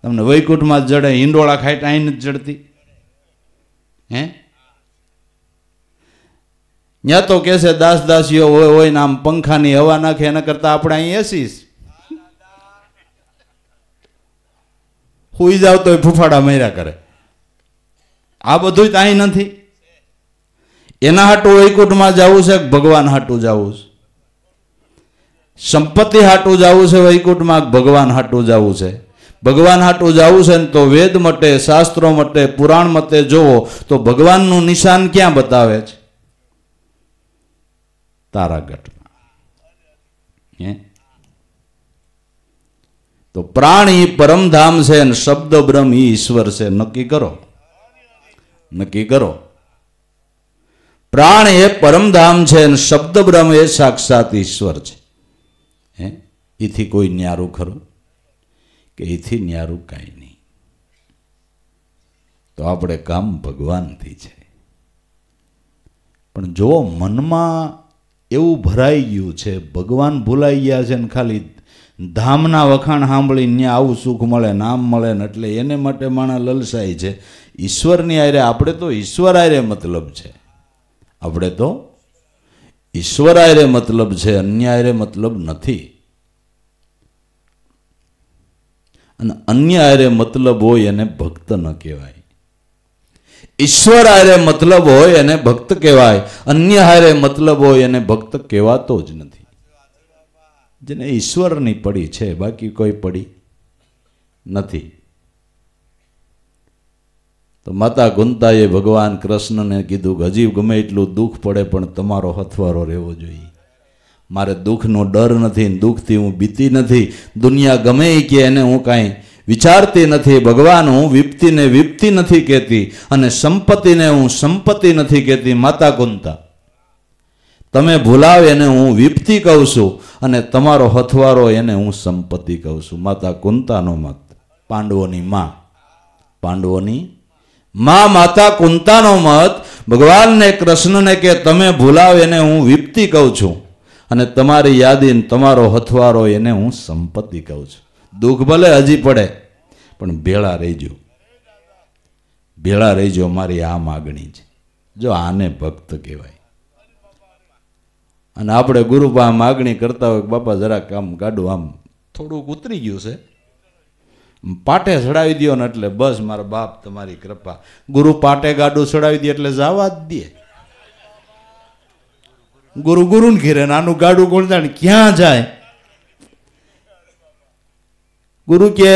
તમને વૈકુંઠમાં જડે હિંડોળા ખાઈટ અહીં નથી જડતી હે ત્યાં તો કહે છે દાસ દાસીઓ હોય હોય ને આમ પંખાની હવા નાખે એના કરતા આપણે અહીં એસીસ સુઈ જાવ તો ફૂફાડા મર્યા કરે આ બધું જ અહીં નથી એના હાટું વૈકુંઠમાં જવું છે ભગવાન હાટું જવું છે સંપત્તિ હાટું જવું છે વૈકુંઠમાં ભગવાન હાટું જવું છે ભગવાન હાટું જવું છે ને તો વેદ મટે શાસ્ત્રો મટે પુરાણ મતે જોવો તો ભગવાનનું નિશાન ક્યાં બતાવે છે તારાગઢમાં હે તો પ્રાણ પ્રાણી પરમધામ છે અને શબ્દ બ્રહ્મ ઈશ્વર છે નક્કી કરો નક્કી કરો પ્રાણ એ પરમધામ છે અને શબ્દ બ્રહ્મ એ સાક્ષાત ઈશ્વર છે હે એથી કોઈ ન્યારું ખરું કે એથી ન્યારું કાંઈ નહીં તો આપણે કામ ભગવાનથી છે પણ જો મનમાં એવું ભરાઈ ગયું છે ભગવાન ભૂલાઈ ગયા છે ને ખાલી ધામના વખાણ સાંભળીને ત્યાં આવું સુખ મળે નામ મળે ને એટલે એને માટે માણસ લલસાય છે ઈશ્વરની આરે આપણે તો ઈશ્વર આરે મતલબ છે આપણે તો ઈશ્વર આરે મતલબ છે અન્ય આરે મતલબ નથી અને અન્ય આરે મતલબ હોય એને ભક્ત ન કહેવાય ઈશ્વર હારે મતલબ હોય એને ભક્ત કહેવાય અન્ય હારે મતલબ હોય એને ભક્ત કહેવાતો જ નથી જેને ઈશ્વરની પડી છે બાકી કોઈ પડી નથી તો માતા ગુંતાએ ભગવાન કૃષ્ણને કીધું કે હજી ગમે એટલું દુઃખ પડે પણ તમારો હથવારો રહેવો જોઈએ મારે દુઃખનો ડર નથી દુઃખથી હું બીતી નથી દુનિયા ગમે કે એને હું કાંઈ વિચારતી નથી ભગવાન હું વિપતિને વિપતિ નથી કહેતી અને સંપત્તિને હું સંપત્તિ નથી કહેતી માતા કુંતા તમે ભૂલાવ એને હું વિપતિ કહું છું અને તમારો હથવારો એને હું સંપત્તિ કહું છું માતા કુંતાનો મત પાંડવોની માં પાંડવોની માં માતા કુંતાનો મત ભગવાનને કૃષ્ણને કે તમે ભૂલાવ એને હું વિપતિ કહું છું અને તમારી યાદીને તમારો હથવારો એને હું સંપત્તિ કહું છું દુઃખ ભલે હજી પડે પણ ભેળા રહીજો ભેળા રહીજો મારી આ માગણી છે જો આને ભક્ત કહેવાય અને આપણે ગુરુપા પા માગણી કરતા હોય બાપા જરાક આમ ગાડું આમ થોડુંક ઉતરી ગયું છે પાટે ચડાવી દો ને એટલે બસ મારા બાપ તમારી કૃપા ગુરુ પાટે ગાડું ચડાવી દે એટલે જવા જ દે ગુરુ ગુરુને ઘેરે નાનું ગાડું કોણ જાણે ક્યાં જાય गुरु के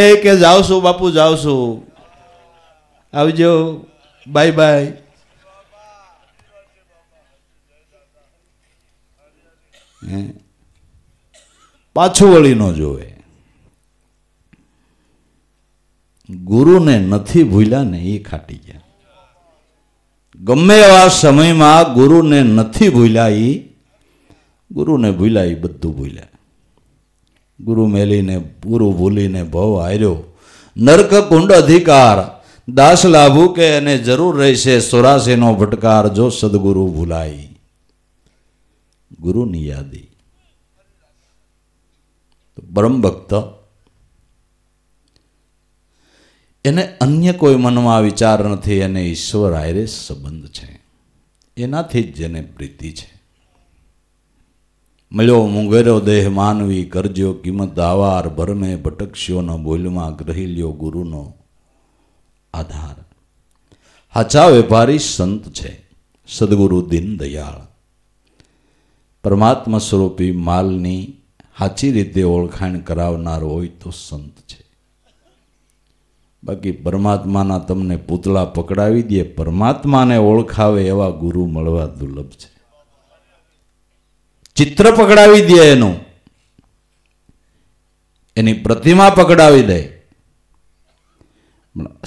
एक जावसू बापू जावसू આવજો બાય બાય પાછો વળી નો જોવે ગુરુને નથી ભૂલ્યા ને ઈ ખાટી ગયા ગમમેવા સમય માં ગુરુને નથી ભૂલ્યા ઈ ગુરુને ભૂલ્યા ઈ બધું ભૂલા ગુરુ મેલીને પૂરું ભૂલીને ભવ હાર્યો નર્ક કુંડ અધિકાર દાસ લાભુ કે એને જરૂર રહેશે સોરાશીનો ભટકાર જો સદગુરુ ભૂલાઈ ગુરુની યાદી બ્રહ્મ ભક્ત એને અન્ય કોઈ મનમાં વિચાર નથી એને ઈશ્વર આયરે સંબંધ છે એનાથી જ જેને પ્રીતિ છે મળ્યો મુંગેરો દેહ માનવી કરજો કિંમત આવાર ભરમે ભટકશ્યોનો બોલમાં ગ્રહી લ્યો ગુરુનો આધાર હાચા વેપારી સંત છે સદગુરુ દીન દયાળ પરમાત્મા સ્વરૂપી માલની સાચી રીતે ઓળખાણ કરાવનાર હોય તો સંત છે બાકી પરમાત્માના તમને પૂતળા પકડાવી દે પરમાત્માને ઓળખાવે એવા ગુરુ મળવા દુર્લભ છે ચિત્ર પકડાવી દે એનું એની પ્રતિમા પકડાવી દે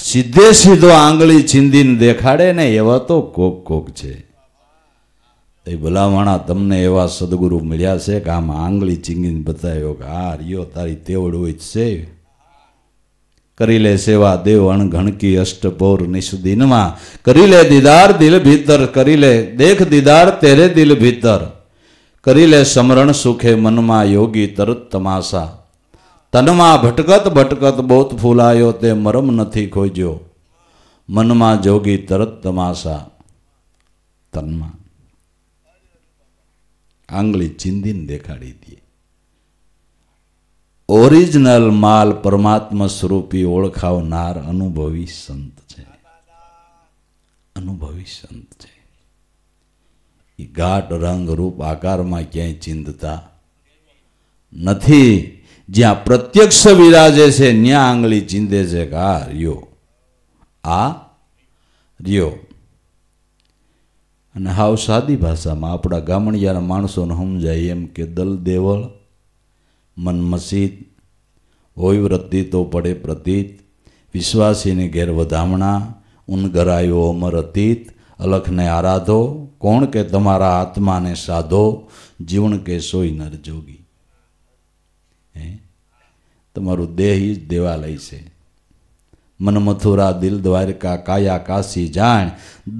સીધે સીધો આંગળી ચીંધીને દેખાડે ને એવા તો કોક કોક છે એ ભલામણા તમને એવા સદગુરુ મળ્યા છે કે આમાં આંગળી ચીંગીને બતાવ્યો કે આ રિયો તારી તેવડ હોય છે કરી લે સેવા દેવ અણઘણકી અષ્ટભોર નિષદિનમાં કરી લે દીદાર દિલ ભીતર કરી લે દેખ દીદાર તેરે દિલ ભીતર કરી લે સમરણ સુખે મનમાં યોગી તરત તમાશા તનમાં ભટકત ભટકત બોત ફૂલાયો તે મરમ નથી ખોજ્યો મનમાં જોગી તરત તમાશા તનમાં આંગળી ચિંદીને દેખાડી દઈએ ઓરિજિનલ માલ પરમાત્મા સ્વરૂપી ઓળખાવનાર અનુભવી સંત છે અનુભવી સંત છે ઘાટ રંગ રૂપ આકારમાં ક્યાંય ચિંતતા નથી જ્યાં પ્રત્યક્ષ વિરાજે છે ત્યાં આંગળી ચીંધે છે કે આ રહ્યો આ રહ્યો અને હાવ સાદી ભાષામાં આપણા ગામડિયાના માણસોને સમજાય એમ કે દલ દેવળ મન મસીદ હોય વૃત્તિ તો પડે પ્રતીત વિશ્વાસીને ઘેર વધામણા ઉનગરાયો અમર અતીત અલખને આરાધો કોણ કે તમારા આત્માને સાધો જીવન કે સોઈ નર જોગી હે તમારું દેહ જ દેવાલય છે મન મથુરા દિલ દ્વારકા કાયા કાશી જાણ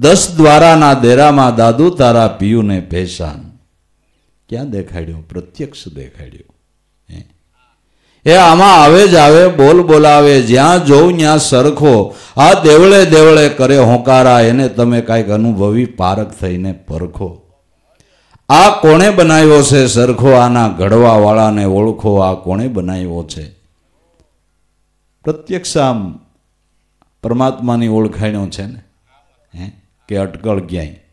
દસ દ્વારાના દેરામાં દાદુ તારા પિયુને ભેસાન ક્યાં દેખાડ્યો પ્રત્યક્ષ દેખાડ્યો હે એ આમાં આવે જ આવે બોલ બોલાવે જ્યાં જોઉં ત્યાં સરખો આ દેવળે દેવળે કરે હોંકારા એને તમે કાંઈક અનુભવી પારક થઈને પરખો આ કોણે બનાવ્યો છે સરખો આના ઘડવાવાળાને ઓળખો આ કોણે બનાવ્યો છે પ્રત્યક્ષ આમ પરમાત્માની ઓળખાણ્યો છે ને હે કે અટકળ ક્યાંય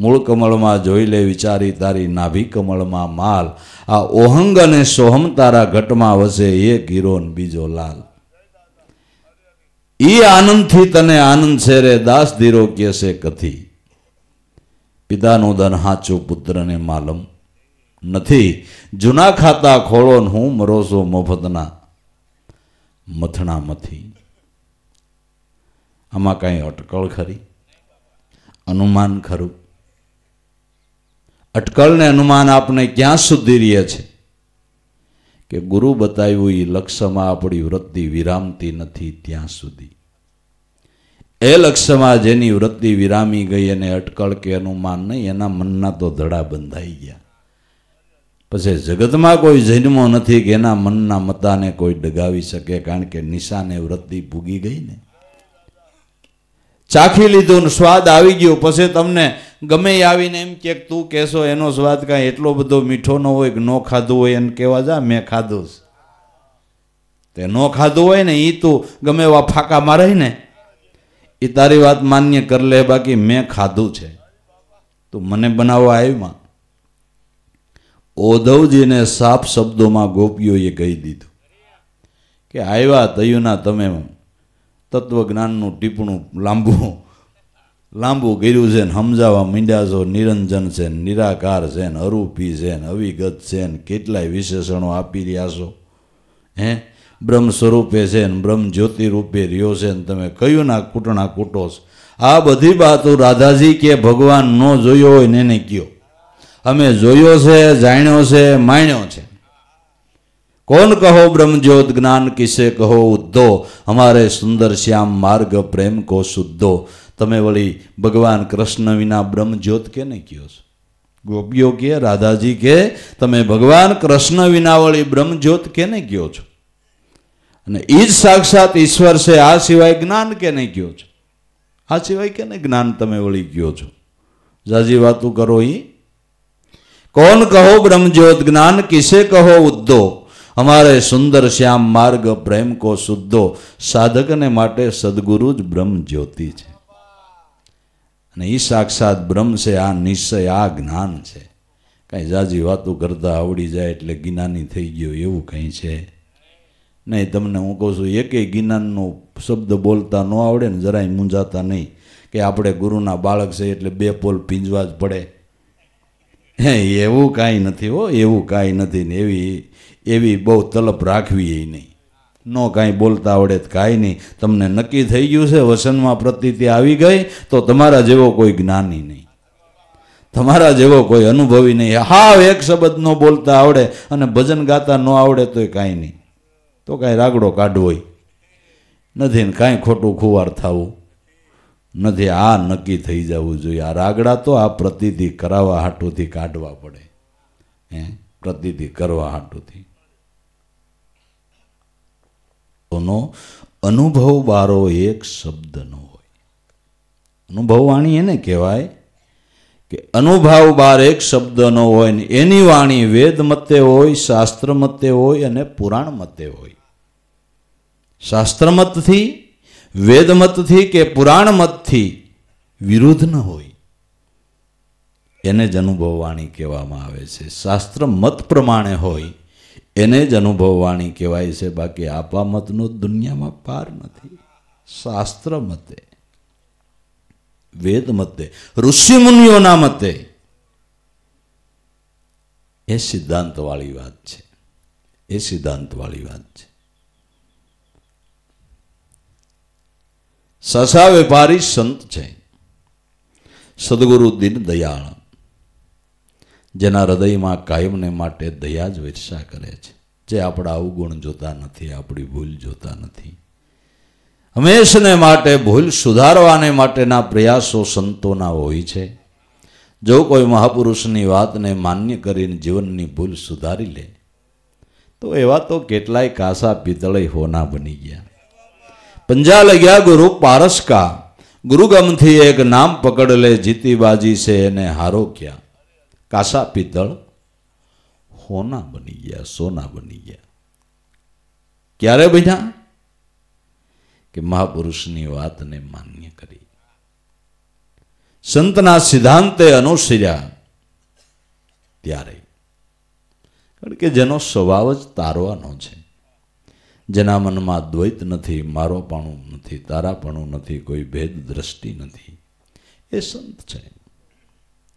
મૂળ કમળમાં જોઈ લે વિચારી તારી નાભી કમળમાં માલ આ ઓહંગ અને સોહમ તારા ઘટમાં વસે એક હીરોન બીજો લાલ ઈ આનંદથી તને આનંદ છે રે દાસ ધીરો કેસે કથી પિતાનું ધન હાચું પુત્રને માલમ નથી જૂના ખાતા ખોળો હું મરોસો મફતના મથણા મથી આમાં કાંઈ અટકળ ખરી અનુમાન ખરું અટકળને અનુમાન આપણે ક્યાં સુધી રહીએ છે કે ગુરુ બતાવ્યું એ લક્ષ્યમાં આપણી વૃત્તિ વિરામતી નથી ત્યાં સુધી એ લક્ષ્યમાં જેની વૃત્તિ વિરામી ગઈ અને અટકળ કે અનુમાન નહીં એના મનના તો ધડા બંધાઈ ગયા પછી જગતમાં કોઈ જન્મો નથી કે એના મનના મતાને કોઈ ડગાવી શકે કારણ કે નિશાને વૃત્તિ ભૂગી ગઈ ને ચાખી લીધું ને સ્વાદ આવી ગયો પછી તમને ગમે આવીને એમ કે તું કહેશો એનો સ્વાદ કાંઈ એટલો બધો મીઠો ન હોય કે ન ખાધું હોય એને કહેવા જા મેં ખાધું છે તે ન ખાધું હોય ને એ તું ગમે એવા ફાંકા મારે ને એ તારી વાત માન્ય કર લે બાકી મેં ખાધું છે તું મને બનાવવા આવ્યું ઓધવજીને સાફ શબ્દોમાં ગોપીઓએ કહી દીધું કે આવ્યા તયુના તમે તત્વજ્ઞાનનું ટીપણું લાંબુ લાંબુ કર્યું છે ને સમજાવવા મીંડ્યા છો નિરંજન છે ને નિરાકાર છે ને અરૂપી છે ને અવિગત છે ને કેટલાય વિશેષણો આપી રહ્યા છો હે બ્રહ્મ સ્વરૂપે છે ને બ્રહ્મ જ્યોતિ રૂપે રહ્યો છે ને તમે કયું ના કૂટણા કૂટો છો આ બધી વાતો રાધાજી કે ભગવાન ન જોયો હોય ને એને કયો અમે જોયો છે જાણ્યો છે માણ્યો છે કોણ કહો બ્રહ્મજ્યોત જ્ઞાન કિસે કહો ઉદ્ધો અમારે સુંદર શ્યામ માર્ગ પ્રેમ કો શુદ્ધો તમે વળી ભગવાન કૃષ્ણ વિના બ્રહ્મજ્યોત કે નહીં કયો છો ગોપીઓ કે રાધાજી કે તમે ભગવાન કૃષ્ણ વિના વળી બ્રહ્મજ્યોત કે નહીં કયો છો અને એ જ સાક્ષાત ઈશ્વર છે આ સિવાય જ્ઞાન કે નહીં કયો છો આ સિવાય કે ને જ્ઞાન તમે વળી ગયો છો જાજી વાતું કરો એ કોણ કહો બ્રહ્મજ્યોત જ્ઞાન કિસે કહો ઉદ્ધો અમારે સુંદર શ્યામ માર્ગ પ્રેમ કો શુદ્ધો સાધકને માટે સદગુરુ જ બ્રહ્મ જ્યોતિ છે અને એ સાક્ષાત બ્રહ્મ છે આ નિશ્ચય આ જ્ઞાન છે કાંઈ જાજી વાતો કરતા આવડી જાય એટલે જ્ઞાની થઈ ગયો એવું કંઈ છે નહીં તમને હું કહું છું એકેય જ્ઞાનનો શબ્દ બોલતા ન આવડે ને જરાય મૂંઝાતા નહીં કે આપણે ગુરુના બાળક છે એટલે બે પોલ પીંજવા જ પડે હે એવું કાંઈ નથી હો એવું કાંઈ નથી ને એવી એવી બહુ તલપ રાખવી એ નહીં ન કાંઈ બોલતા આવડે કાંઈ નહીં તમને નક્કી થઈ ગયું છે વસનમાં પ્રતીતિ આવી ગઈ તો તમારા જેવો કોઈ જ્ઞાની નહીં તમારા જેવો કોઈ અનુભવી નહીં હાવ એક શબ્દ ન બોલતા આવડે અને ભજન ગાતા ન આવડે તોય કાંઈ નહીં તો કાંઈ રાગડો કાઢવોય નથી ને કાંઈ ખોટું ખુવાર થવું નથી આ નક્કી થઈ જવું જોઈએ આ રાગડા તો આ પ્રતીતિ કરાવવા હાટુથી કાઢવા પડે હે પ્રતીતિ કરવા હાટુથી લોકોનો અનુભવ બારો એક શબ્દનો હોય અનુભવ વાણી એને કહેવાય કે અનુભવ બાર એક શબ્દનો હોય ને એની વાણી વેદ મતે હોય શાસ્ત્ર મતે હોય અને પુરાણ મતે હોય શાસ્ત્ર મતથી વેદ મતથી કે પુરાણ મતથી વિરુદ્ધ ન હોય એને જ અનુભવ વાણી કહેવામાં આવે છે શાસ્ત્ર મત પ્રમાણે હોય એને જ અનુભવવાણી કહેવાય છે બાકી આપવા મતનું દુનિયામાં પાર નથી શાસ્ત્ર મતે વેદ મતે ઋષિમુનિઓના મતે એ સિદ્ધાંતવાળી વાત છે એ સિદ્ધાંતવાળી વાત છે સસા વેપારી સંત છે સદગુરુ દયાળ જેના હૃદયમાં કાયમને માટે દયા જ વર્ષા કરે છે જે આપણા અવગુણ જોતા નથી આપણી ભૂલ જોતા નથી હંમેશને માટે ભૂલ સુધારવાને માટેના પ્રયાસો સંતોના હોય છે જો કોઈ મહાપુરુષની વાતને માન્ય કરીને જીવનની ભૂલ સુધારી લે તો એવા તો કેટલાય કાસા પિતળય હોના બની ગયા પંજા લગ્યા ગુરુ પારસકા ગુરુગમથી એક નામ પકડ લે જીતી બાજી છે એને હારો ક્યાં કાસા પિત્તળ હોના બની ગયા સોના બની ગયા ક્યારે બન્યા કે મહાપુરુષની વાતને માન્ય કરી સંતના સિદ્ધાંતે અનુસર્યા ત્યારે કારણ કે જેનો સ્વભાવ જ તારવાનો છે જેના મનમાં દ્વૈત નથી મારોપણું નથી તારાપણું નથી કોઈ ભેદ દ્રષ્ટિ નથી એ સંત છે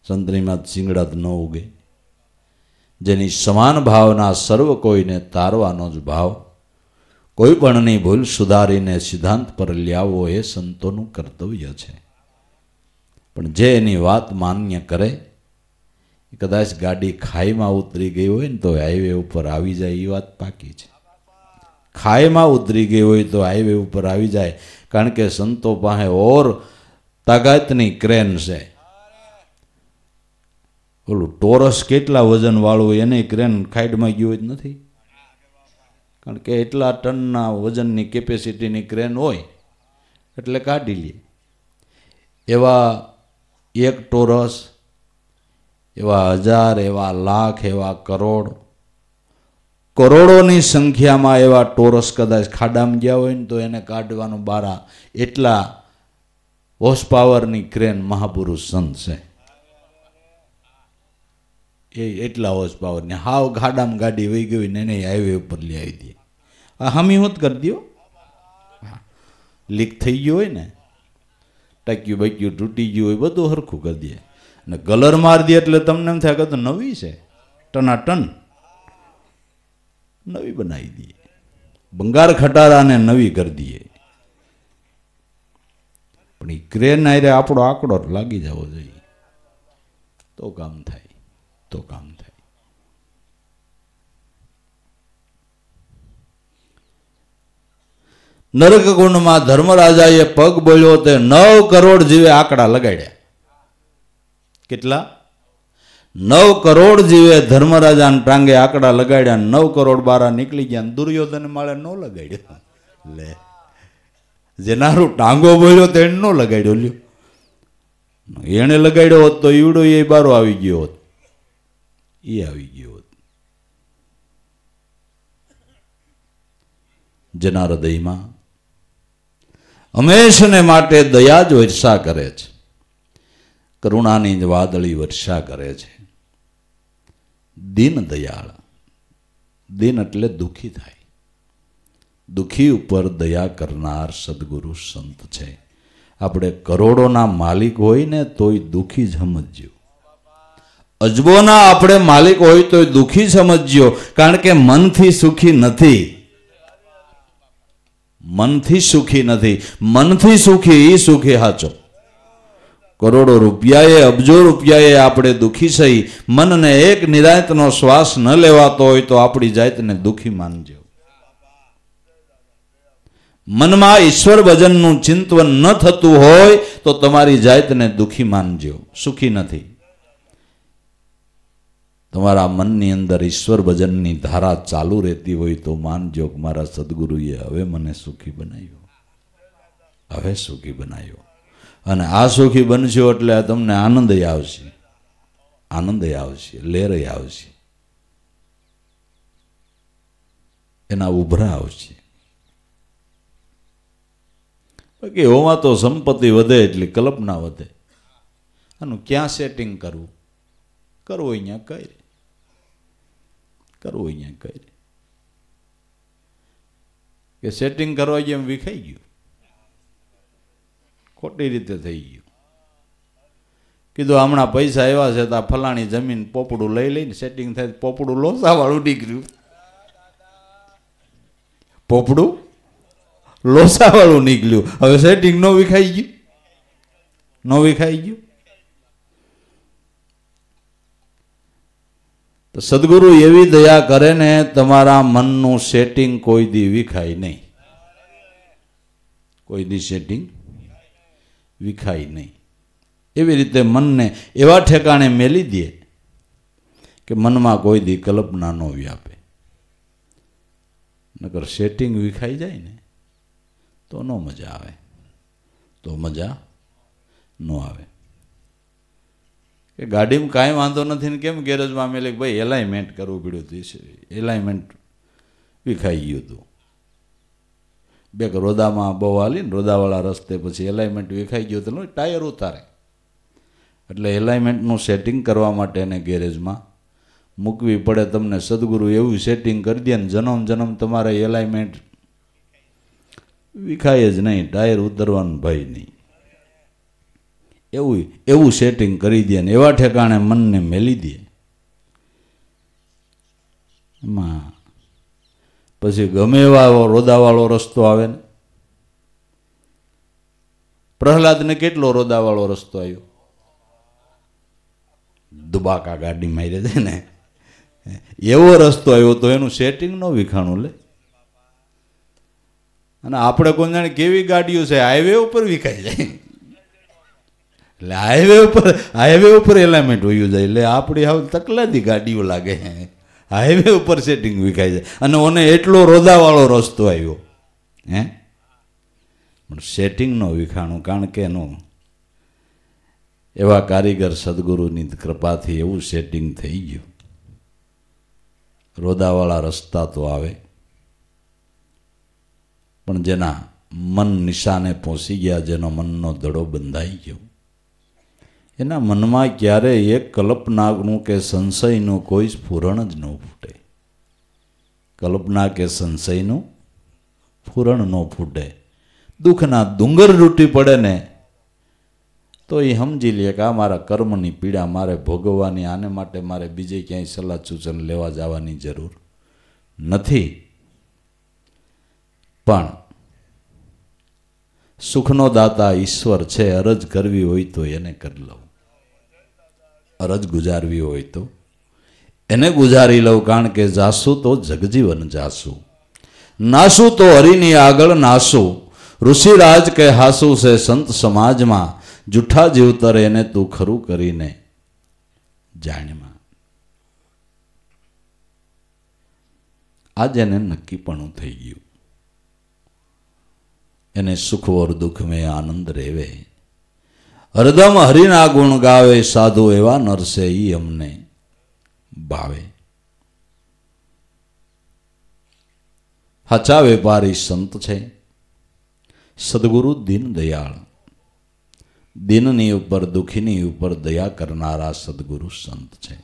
સંતરીમાં ચીંગડા ન ઉગે જેની સમાન ભાવના સર્વ કોઈને તારવાનો જ ભાવ કોઈ પણની ભૂલ સુધારીને સિદ્ધાંત પર લ્યાવો એ સંતોનું કર્તવ્ય છે પણ જે એની વાત માન્ય કરે કદાચ ગાડી ખાઈમાં ઉતરી ગઈ હોય ને તો હાઈવે ઉપર આવી જાય એ વાત પાકી છે ખાઈમાં ઉતરી ગઈ હોય તો હાઈવે ઉપર આવી જાય કારણ કે સંતો પાસે ઓર તાકાતની ક્રેન છે ઓલું ટોરસ કેટલા વજનવાળું એને ક્રેન ખાઈડમાં ગયું જ નથી કારણ કે એટલા ટનના વજનની કેપેસિટીની ક્રેન હોય એટલે કાઢી લે એવા એક ટોરસ એવા હજાર એવા લાખ એવા કરોડ કરોડોની સંખ્યામાં એવા ટોરસ કદાચ ખાડામાં ગયા હોય ને તો એને કાઢવાનું બારા એટલા હોર્સ પાવરની ક્રેન મહાપુરુષ સંત છે એ એટલા હોશ પાવર ને હાવ ગાડામાં ગાડી વહી ગઈ ને એને હાઈવે ઉપર લઈ આવી દે આ હમી હોત કરી દો લીક થઈ ગયું હોય ને ટક્યું બક્યું તૂટી ગયું હોય બધું સરખું કરી દે અને કલર માર દે એટલે તમને એમ થાય કે તો નવી છે ટનાટન નવી બનાવી દઈએ બંગાર ખટારાને નવી કરી દઈએ પણ એ ક્રેન આયરે આપણો આંકડો લાગી જવો જોઈએ તો કામ થાય તો કામ થાય નરક ગુણમાં ધર્મરાજાએ પગ બોલ્યો તે નવ કરોડ જીવે આંકડા લગાડ્યા કેટલા નવ કરોડ જીવે ધર્મરાજાને ટાંગે આંકડા લગાડ્યા નવ કરોડ બારા નીકળી ગયા દુર્યોધન માળે ન લગાડ્યો લે જેનારું ટાંગો બોલ્યો તેને એને ન લગાડ્યો લ્યો એણે લગાડ્યો હોત તો ઈવડો એ બારો આવી ગયો હોત એ આવી ગયો હતો જેના હૃદયમાં હંમેશને માટે દયા જ વર્ષા કરે છે કરુણાની જ વાદળી વર્ષા કરે છે દિન દયાળ દિન એટલે દુઃખી થાય દુઃખી ઉપર દયા કરનાર સદગુરુ સંત છે આપણે કરોડોના માલિક હોય ને તોય દુઃખી જ સમજ્યું અજબોના આપણે માલિક હોય તો દુઃખી સમજ્યો કારણ કે મનથી સુખી નથી મનથી સુખી નથી મનથી સુખી એ સુખી હાચો કરોડો રૂપિયાએ અબજો રૂપિયાએ આપણે દુઃખી સહી મનને એક નિરાયતનો શ્વાસ ન લેવાતો હોય તો આપણી જાતને દુઃખી માનજો મનમાં ઈશ્વર ભજનનું ચિંતવન ન થતું હોય તો તમારી જાતને દુઃખી માનજો સુખી નથી તમારા મનની અંદર ઈશ્વર ભજનની ધારા ચાલુ રહેતી હોય તો માનજો કે મારા સદગુરુએ હવે મને સુખી બનાવ્યો હવે સુખી બનાવ્યો અને આ સુખી બનશો એટલે તમને આનંદ આવશે આનંદ આવશે લેર આવશે એના ઉભરા આવશે બાકી હોમાં તો સંપત્તિ વધે એટલે કલ્પના વધે આનું ક્યાં સેટિંગ કરવું કરવું અહીંયા કરી કરવું અહીંયા કઈ કે સેટિંગ કરવા જેમ વિખાઈ ગયું ખોટી રીતે થઈ ગયું કીધું હમણાં પૈસા એવા છે તો આ ફલાણી જમીન પોપડું લઈ લઈને સેટિંગ થાય પોપડું લોસાવાળું નીકળ્યું પોપડું લોસાવાળું નીકળ્યું હવે સેટિંગ નો વિખાઈ ગયું ન વિખાઈ ગયું તો સદગુરુ એવી દયા કરે ને તમારા મનનું સેટિંગ કોઈ દી વિખાય નહીં કોઈ દી સેટિંગ વિખાય નહીં એવી રીતે મનને એવા ઠેકાણે મેલી દે કે મનમાં કોઈ દી કલ્પના ન વ્યાપે નકર સેટિંગ વિખાઈ જાય ને તો ન મજા આવે તો મજા ન આવે કે ગાડીમાં કાંઈ વાંધો નથી ને કેમ ગેરેજમાં અમે ભાઈ એલાઇમેન્ટ કરવું પડ્યું હતું એલાઇમેન્ટ વિખાઈ ગયું હતું બે રોદામાં બહુ હાલી ને રોદાવાળા રસ્તે પછી એલાઇમેન્ટ વિખાઈ ગયું હતું ટાયર ઉતારે એટલે એલાઇમેન્ટનું સેટિંગ કરવા માટે એને ગેરેજમાં મૂકવી પડે તમને સદગુરુ એવું સેટિંગ કરી દે ને જન્મ જન્મ તમારે એલાઇમેન્ટ વિખાય જ નહીં ટાયર ઉતરવાનું ભય નહીં એવું એવું સેટિંગ કરી દે ને એવા ઠેકાણે મનને મેલી દે એમાં પછી ગમે એવા એવો રોદાવાળો રસ્તો આવે ને પ્રહલાદને કેટલો રોદાવાળો રસ્તો આવ્યો દુબાકા ગાડી મારી દે ને એવો રસ્તો આવ્યો તો એનું સેટિંગ ન વિખાણું લે અને આપણે કોણ જાણે કેવી ગાડીઓ છે હાઈવે ઉપર વિખાઈ જાય એટલે હાઈવે ઉપર હાઈવે ઉપર એલાઇમેન્ટ હોયું જાય એટલે આપણી હવે તકલાદી ગાડીઓ લાગે હે હાઈવે ઉપર સેટિંગ વિખાઈ જાય અને ઓને એટલો રોદાવાળો રસ્તો આવ્યો હે પણ સેટિંગનો વિખાણું કારણ કે એનું એવા કારીગર સદગુરુની કૃપાથી એવું સેટિંગ થઈ ગયું રોદાવાળા રસ્તા તો આવે પણ જેના મન નિશાને પહોંચી ગયા જેનો મનનો દડો બંધાઈ ગયો એના મનમાં ક્યારેય એક કલ્પનાનું કે સંશયનું કોઈ સ્ફુરણ જ ન ફૂટે કલ્પના કે સંશયનું ફૂરણ ન ફૂટે દુઃખના ડુંગર લૂંટી પડે ને તો એ સમજી લે કે આ મારા કર્મની પીડા મારે ભોગવવાની આને માટે મારે બીજે ક્યાંય સલાહ સૂચન લેવા જવાની જરૂર નથી પણ સુખનો દાતા ઈશ્વર છે અરજ કરવી હોય તો એને કરી લઉં અરજ ગુજારવી હોય તો એને ગુજારી લઉં કારણ કે જાસું તો જગજીવન જાસું નાસું તો હરિની આગળ નાસુ ઋષિરાજ કે હાસુ છે સંત સમાજમાં જૂઠા જીવતર એને તું ખરું કરીને જાણમાં આજે એને નક્કીપણું થઈ ગયું એને સુખ ઓર દુઃખ મેં આનંદ રહેવે હરદમ હરિના ગુણ ગાવે સાધુ એવા નરસે ઈ અમને ભાવે હાચા વેપારી સંત છે સદગુરુ દીન દયાળ દિનની ઉપર દુઃખીની ઉપર દયા કરનારા સદગુરુ સંત છે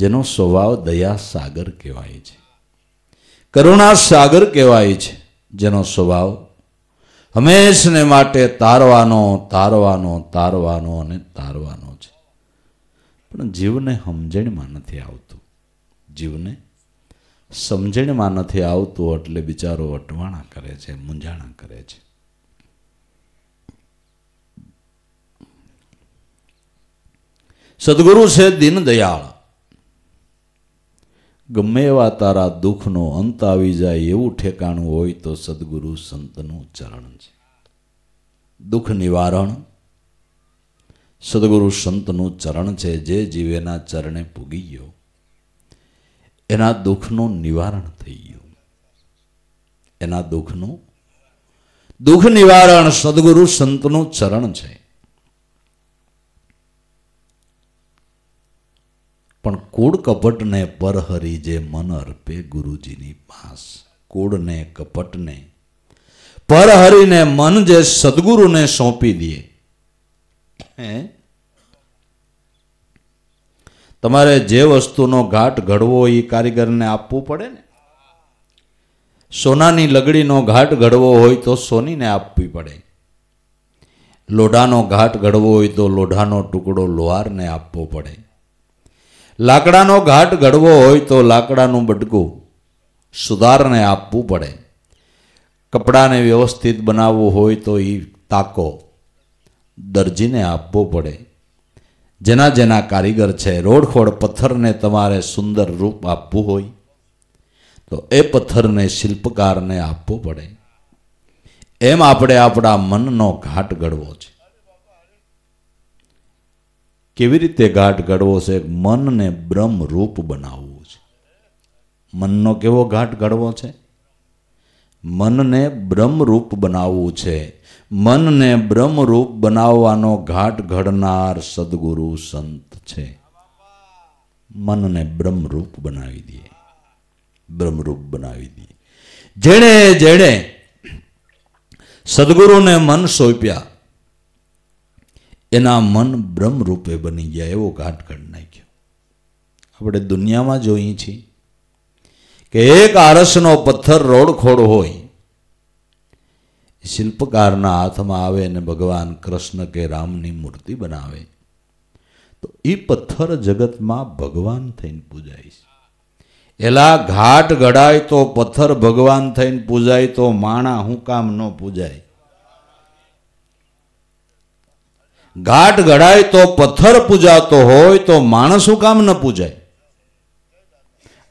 જેનો સ્વભાવ દયા સાગર કહેવાય છે કરુણા સાગર કહેવાય છે જેનો સ્વભાવ હંમેશને માટે તારવાનો તારવાનો તારવાનો અને તારવાનો છે પણ જીવને સમજણમાં નથી આવતું જીવને સમજણમાં નથી આવતું એટલે બિચારો અટવાણા કરે છે મૂંઝાણા કરે છે સદગુરુ છે દીનદયાળ ગમે એવા તારા દુઃખનો અંત આવી જાય એવું ઠેકાણું હોય તો સદગુરુ સંતનું ચરણ છે દુઃખ નિવારણ સદગુરુ સંતનું ચરણ છે જે જીવેના ચરણે પૂગી ગયો એના દુઃખનું નિવારણ થઈ ગયું એના દુઃખનું દુઃખ નિવારણ સદગુરુ સંતનું ચરણ છે પણ કુળ કપટને પરહરી જે મન અર્પે ગુરુજીની પાસ કુળને કપટને પરહરીને મન જે સદગુરુને સોંપી દે હે તમારે જે વસ્તુનો ઘાટ ઘડવો એ કારીગરને આપવું પડે ને સોનાની લગડીનો ઘાટ ઘડવો હોય તો સોનીને આપવી પડે લોઢાનો ઘાટ ઘડવો હોય તો લોઢાનો ટુકડો લોહારને આપવો પડે લાકડાનો ઘાટ ઘડવો હોય તો લાકડાનું બટકું સુધારને આપવું પડે કપડાને વ્યવસ્થિત બનાવવું હોય તો એ તાકો દરજીને આપવો પડે જેના જેના કારીગર છે રોડખોડ પથ્થરને તમારે સુંદર રૂપ આપવું હોય તો એ પથ્થરને શિલ્પકારને આપવો પડે એમ આપણે આપણા મનનો ઘાટ ઘડવો છે કેવી રીતે ઘાટ ઘડવો છે મનને બ્રહ્મરૂપ બનાવવું છે મનનો કેવો ઘાટ ઘડવો છે મનને બ્રહ્મરૂપ બનાવવું છે મનને બ્રહ્મરૂપ બનાવવાનો ઘાટ ઘડનાર સદગુરુ સંત છે મનને બ્રહ્મરૂપ બનાવી દઈએ બ્રહ્મરૂપ બનાવી દઈએ જેણે જેણે સદગુરુને મન સોંપ્યા એના મન બ્રહ્મરૂપે બની ગયા એવો ઘાટ ઘડ નાખ્યો આપણે દુનિયામાં જોઈએ છીએ કે એક આરસનો પથ્થર રોડખોડ હોય શિલ્પકારના હાથમાં આવે ને ભગવાન કૃષ્ણ કે રામની મૂર્તિ બનાવે તો એ પથ્થર જગતમાં ભગવાન થઈને પૂજાય છે એલા ઘાટ ઘડાય તો પથ્થર ભગવાન થઈને પૂજાય તો માણા હું કામ ન પૂજાય ગાઢ ગળાય તો પથ્થર પૂજાતો હોય તો માણસું કામ ન પૂજાય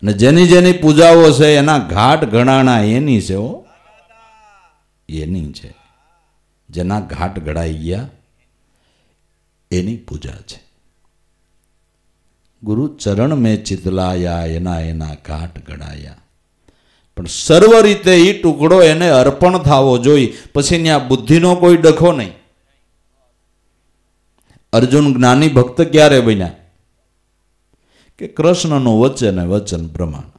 અને જેની જેની પૂજાઓ છે એના ઘાટ ગણાણા એની છે ઓ એની છે જેના ઘાટ ગળાઈ ગયા એની પૂજા છે ગુરુ ચરણ મેં ચિતલાયા એના એના ઘાટ ગણાયા પણ સર્વ રીતે એ ટુકડો એને અર્પણ થવો જોઈ પછી ત્યાં બુદ્ધિનો કોઈ ડખો નહીં અર્જુન જ્ઞાની ભક્ત ક્યારે બન્યા કે કૃષ્ણનું વચન વચન પ્રમાણ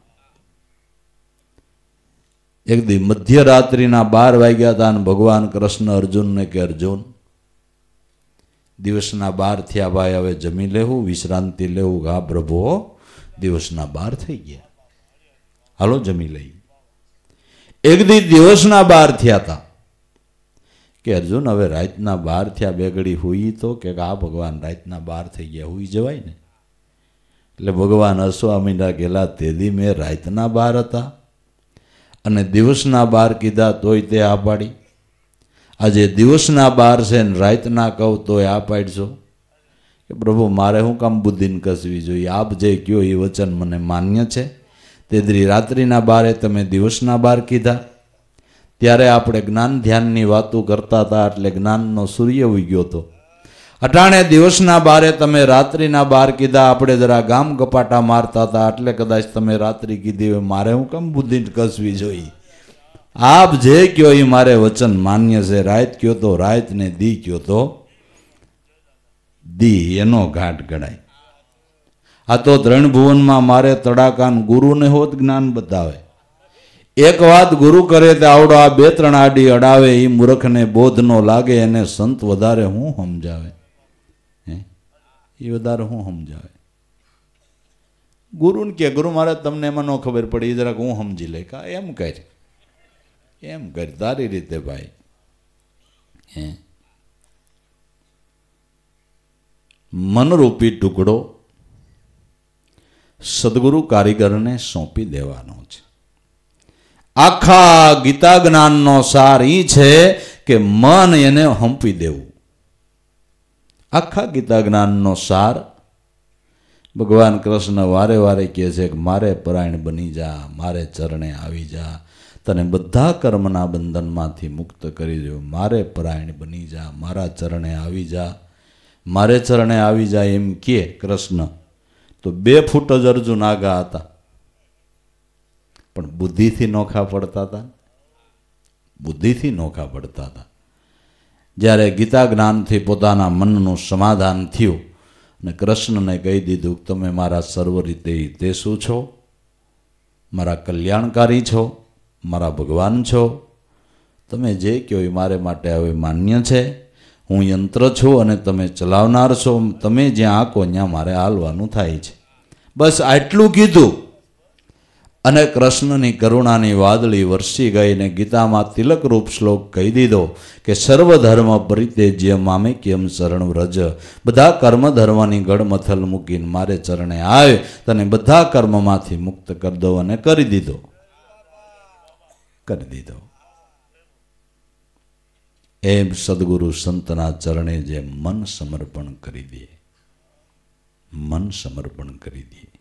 એક દી મધ્યરાત્રિના બાર વાગ્યા હતા અને ભગવાન કૃષ્ણ અર્જુનને કે અર્જુન દિવસના બાર થયા ભાઈ હવે જમી લેવું વિશ્રાંતિ લેવું હા પ્રભુ દિવસના બાર થઈ ગયા હાલો જમી લઈ એક દી દિવસના બાર થયા હતા કે અર્જુન હવે રાતના બાર થયા બેગડી હોઈ તો કે આ ભગવાન રાતના બાર થઈ ગયા હોઈ જવાય ને એટલે ભગવાન અશ્વામીના ગેલા તેદી મેં રાતના બાર હતા અને દિવસના બાર કીધા તોય તે આ પાડી આજે દિવસના બાર છે ને રાતના કહું તોય આ પાડશો કે પ્રભુ મારે શું કામ બુદ્ધિને કસવી જોઈએ આપ જે કયો એ વચન મને માન્ય છે તેદરી રાત્રિના બારે તમે દિવસના બાર કીધા ત્યારે આપણે જ્ઞાન ધ્યાનની વાતો કરતા હતા એટલે જ્ઞાનનો સૂર્ય ઉગ્યો હતો અટાણે દિવસના બારે તમે રાત્રિના બાર કીધા આપણે જરા ગામ કપાટા મારતા હતા એટલે કદાચ તમે રાત્રિ કીધી હોય મારે હું કેમ બુદ્ધિ કસવી જોઈએ આપ જે કયો એ મારે વચન માન્ય છે રાયત કયો તો રાયત ને દી કયો તો દી એનો ઘાટ ગણાય આ તો ત્રણ ભુવનમાં મારે તડાકાન ગુરુને હોત જ્ઞાન બતાવે એક વાત ગુરુ કરે તે આવડો આ બે ત્રણ આડી અડાવે એ મૂર્ખને બોધ નો લાગે અને સંત વધારે હું સમજાવે હે એ વધારે હું સમજાવે ગુરુને કે ગુરુ મહારાજ તમને એમાં ન ખબર પડી જરાક હું સમજી લે કા એમ કર એમ કર તારી રીતે ભાઈ હે મનરૂપી ટુકડો સદગુરુ કારીગરને સોંપી દેવાનો છે આખા ગીતા જ્ઞાનનો સાર એ છે કે મન એને હંપી દેવું આખા ગીતા જ્ઞાનનો સાર ભગવાન કૃષ્ણ વારે વારે કહે છે કે મારે પરાયણ બની જા મારે ચરણે આવી જા તને બધા કર્મના બંધનમાંથી મુક્ત કરી દેવું મારે પરાયણ બની જા મારા ચરણે આવી જા મારે ચરણે આવી જાય એમ કહે કૃષ્ણ તો બે ફૂટ જ અર્જુન આગા હતા પણ બુદ્ધિથી નોખા પડતા હતા બુદ્ધિથી નોખા પડતા હતા જ્યારે ગીતા જ્ઞાનથી પોતાના મનનું સમાધાન થયું અને કૃષ્ણને કહી દીધું તમે મારા સર્વ રીતે તે શું છો મારા કલ્યાણકારી છો મારા ભગવાન છો તમે જે કહો એ મારે માટે હવે માન્ય છે હું યંત્ર છું અને તમે ચલાવનાર છો તમે જ્યાં આંકો ત્યાં મારે હાલવાનું થાય છે બસ આટલું કીધું અને કૃષ્ણની કરુણાની વાદળી વરસી ગઈ ને ગીતામાં તિલકરૂપ શ્લોક કહી દીધો કે સર્વધર્મ પરિતે જે મામે કેમ શરણ વ્રજ બધા કર્મ ધર્મની ગળમથલ મૂકીને મારે ચરણે આવે તને બધા કર્મમાંથી મુક્ત કરી દો અને કરી દીધો કરી દીધો એમ સદગુરુ સંતના ચરણે જે મન સમર્પણ કરી દે મન સમર્પણ કરી દે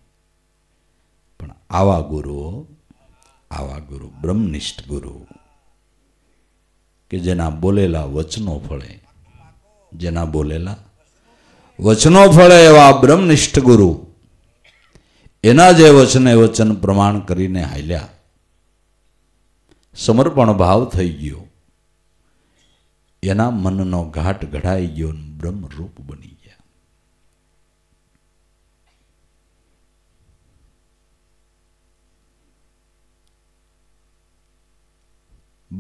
પણ આવા ગુરુઓ આવા ગુરુ બ્રહ્મનિષ્ઠ ગુરુ કે જેના બોલેલા વચનો ફળે જેના બોલેલા વચનો ફળે એવા બ્રહ્મનિષ્ઠ ગુરુ એના જે વચને વચન પ્રમાણ કરીને હાલ્યા સમર્પણ ભાવ થઈ ગયો એના મનનો ઘાટ ઘડાઈ ગયો બ્રહ્મરૂપ બની ગયો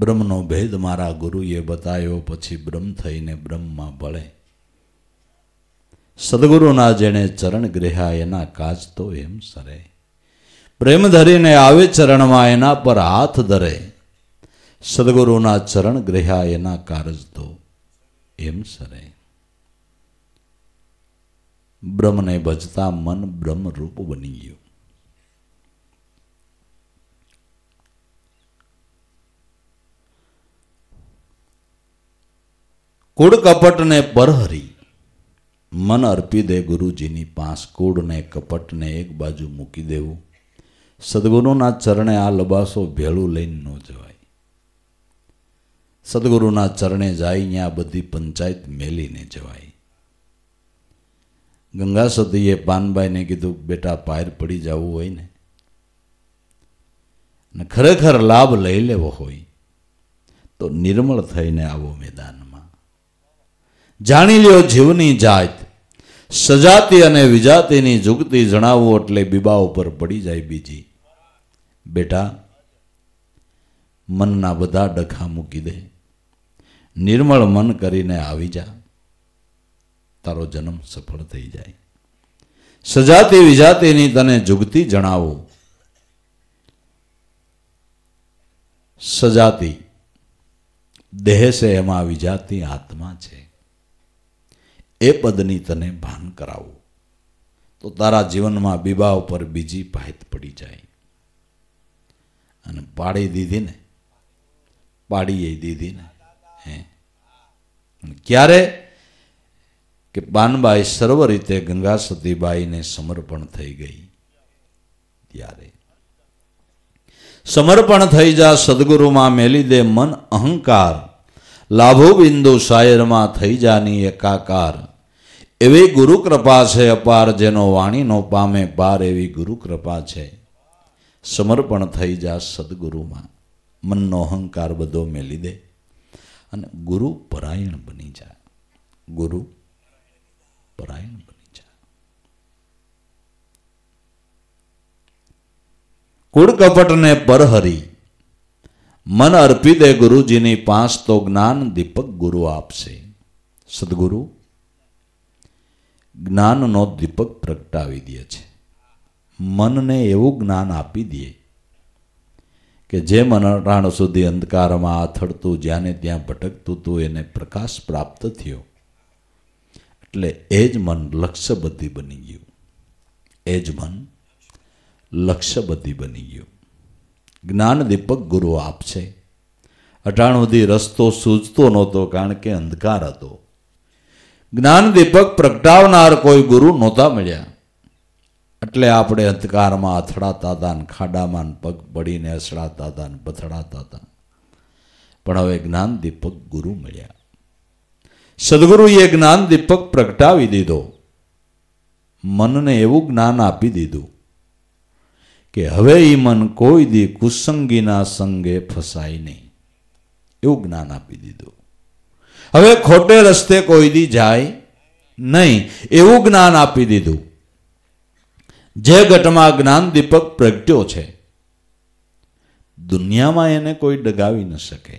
બ્રહ્મનો ભેદ મારા ગુરુએ બતાવ્યો પછી બ્રહ્મ થઈને બ્રહ્મમાં ભળે સદગુરુના જેણે ચરણ ગ્રહ્યા એના કાચ તો એમ સરે પ્રેમ ધરીને આવે ચરણમાં એના પર હાથ ધરે સદગુરુના ચરણ ગ્રહ્યા એના કારજ તો એમ સરે બ્રહ્મને ભજતા મન બ્રહ્મરૂપ બની ગયું કુડ કપટને પરહરી મન અર્પી દે ગુરુજીની પાંસ કુડને કપટને એક બાજુ મૂકી દેવું સદગુરુના ચરણે આ લબાસો ભેળું લઈને ન જવાય સદગુરુના ચરણે જાય આ બધી પંચાયત મેલીને જવાય ગંગા સતીએ પાનબાઈને કીધું બેટા પાયર પડી જવું હોય ને અને ખરેખર લાભ લઈ લેવો હોય તો નિર્મળ થઈને આવો મેદાન જાણી લ્યો જીવની જાત સજાતી અને વિજાતિની જુગતી જણાવવું એટલે બીબા ઉપર પડી જાય બીજી બેટા મનના બધા ડખા મૂકી દે નિર્મળ મન કરીને આવી જા તારો જન્મ સફળ થઈ જાય સજાતી વિજાતિની તને જુગતી જણાવો સજાતી દેહ છે એમાં વિજાતી આત્મા છે એ પદની તને ભાન કરાવું તો તારા જીવનમાં બીબા ઉપર બીજી પાયત પડી જાય અને પાડી દીધી ને પાડી એ દીધી ને હે ક્યારે કે બાનબાઈ સર્વ રીતે ગંગા સતીબાઈને સમર્પણ થઈ ગઈ ત્યારે સમર્પણ થઈ જા સદગુરુમાં મેલી દે મન અહંકાર લાભો બિંદુ શાયરમાં થઈ જાની એકાકાર એવી ગુરુ કૃપા છે અપાર જેનો વાણીનો પામે પાર એવી ગુરુ કૃપા છે સમર્પણ થઈ જા સદગુરુમાં મનનો અહંકાર બધો મેલી દે અને ગુરુ પરાયણ બની જા ગુરુ પરાયણ બની જા કુળ કપટને પરહરી મન અર્પી દે ગુરુજીની પાંચ તો જ્ઞાન દીપક ગુરુ આપશે સદગુરુ જ્ઞાનનો દીપક પ્રગટાવી દે છે મનને એવું જ્ઞાન આપી દે કે જે મન મનરાણ સુધી અંધકારમાં આથડતું જ્યાંને ત્યાં ભટકતું હતું એને પ્રકાશ પ્રાપ્ત થયો એટલે એ જ મન લક્ષ્યબદ્ધિ બની ગયું એ જ મન લક્ષ્યબદ્ધિ બની ગયું જ્ઞાન દીપક ગુરુ આપશે અટાણ સુધી રસ્તો સૂજતો નહોતો કારણ કે અંધકાર હતો જ્ઞાનદીપક પ્રગટાવનાર કોઈ ગુરુ નહોતા મળ્યા એટલે આપણે અંધકારમાં અથડાતા હતા ને ખાડામાં પગ પડીને અસડાતા હતા ને પથડાતા હતા પણ હવે જ્ઞાનદીપક ગુરુ મળ્યા સદગુરુએ જ્ઞાન દીપક પ્રગટાવી દીધો મનને એવું જ્ઞાન આપી દીધું કે હવે એ મન કોઈ દી કુસંગીના સંગે ફસાય નહીં એવું જ્ઞાન આપી દીધું હવે ખોટે રસ્તે કોઈ દી જાય નહીં એવું જ્ઞાન આપી દીધું જે ઘટમાં જ્ઞાન દીપક પ્રગટ્યો છે દુનિયામાં એને કોઈ ડગાવી ન શકે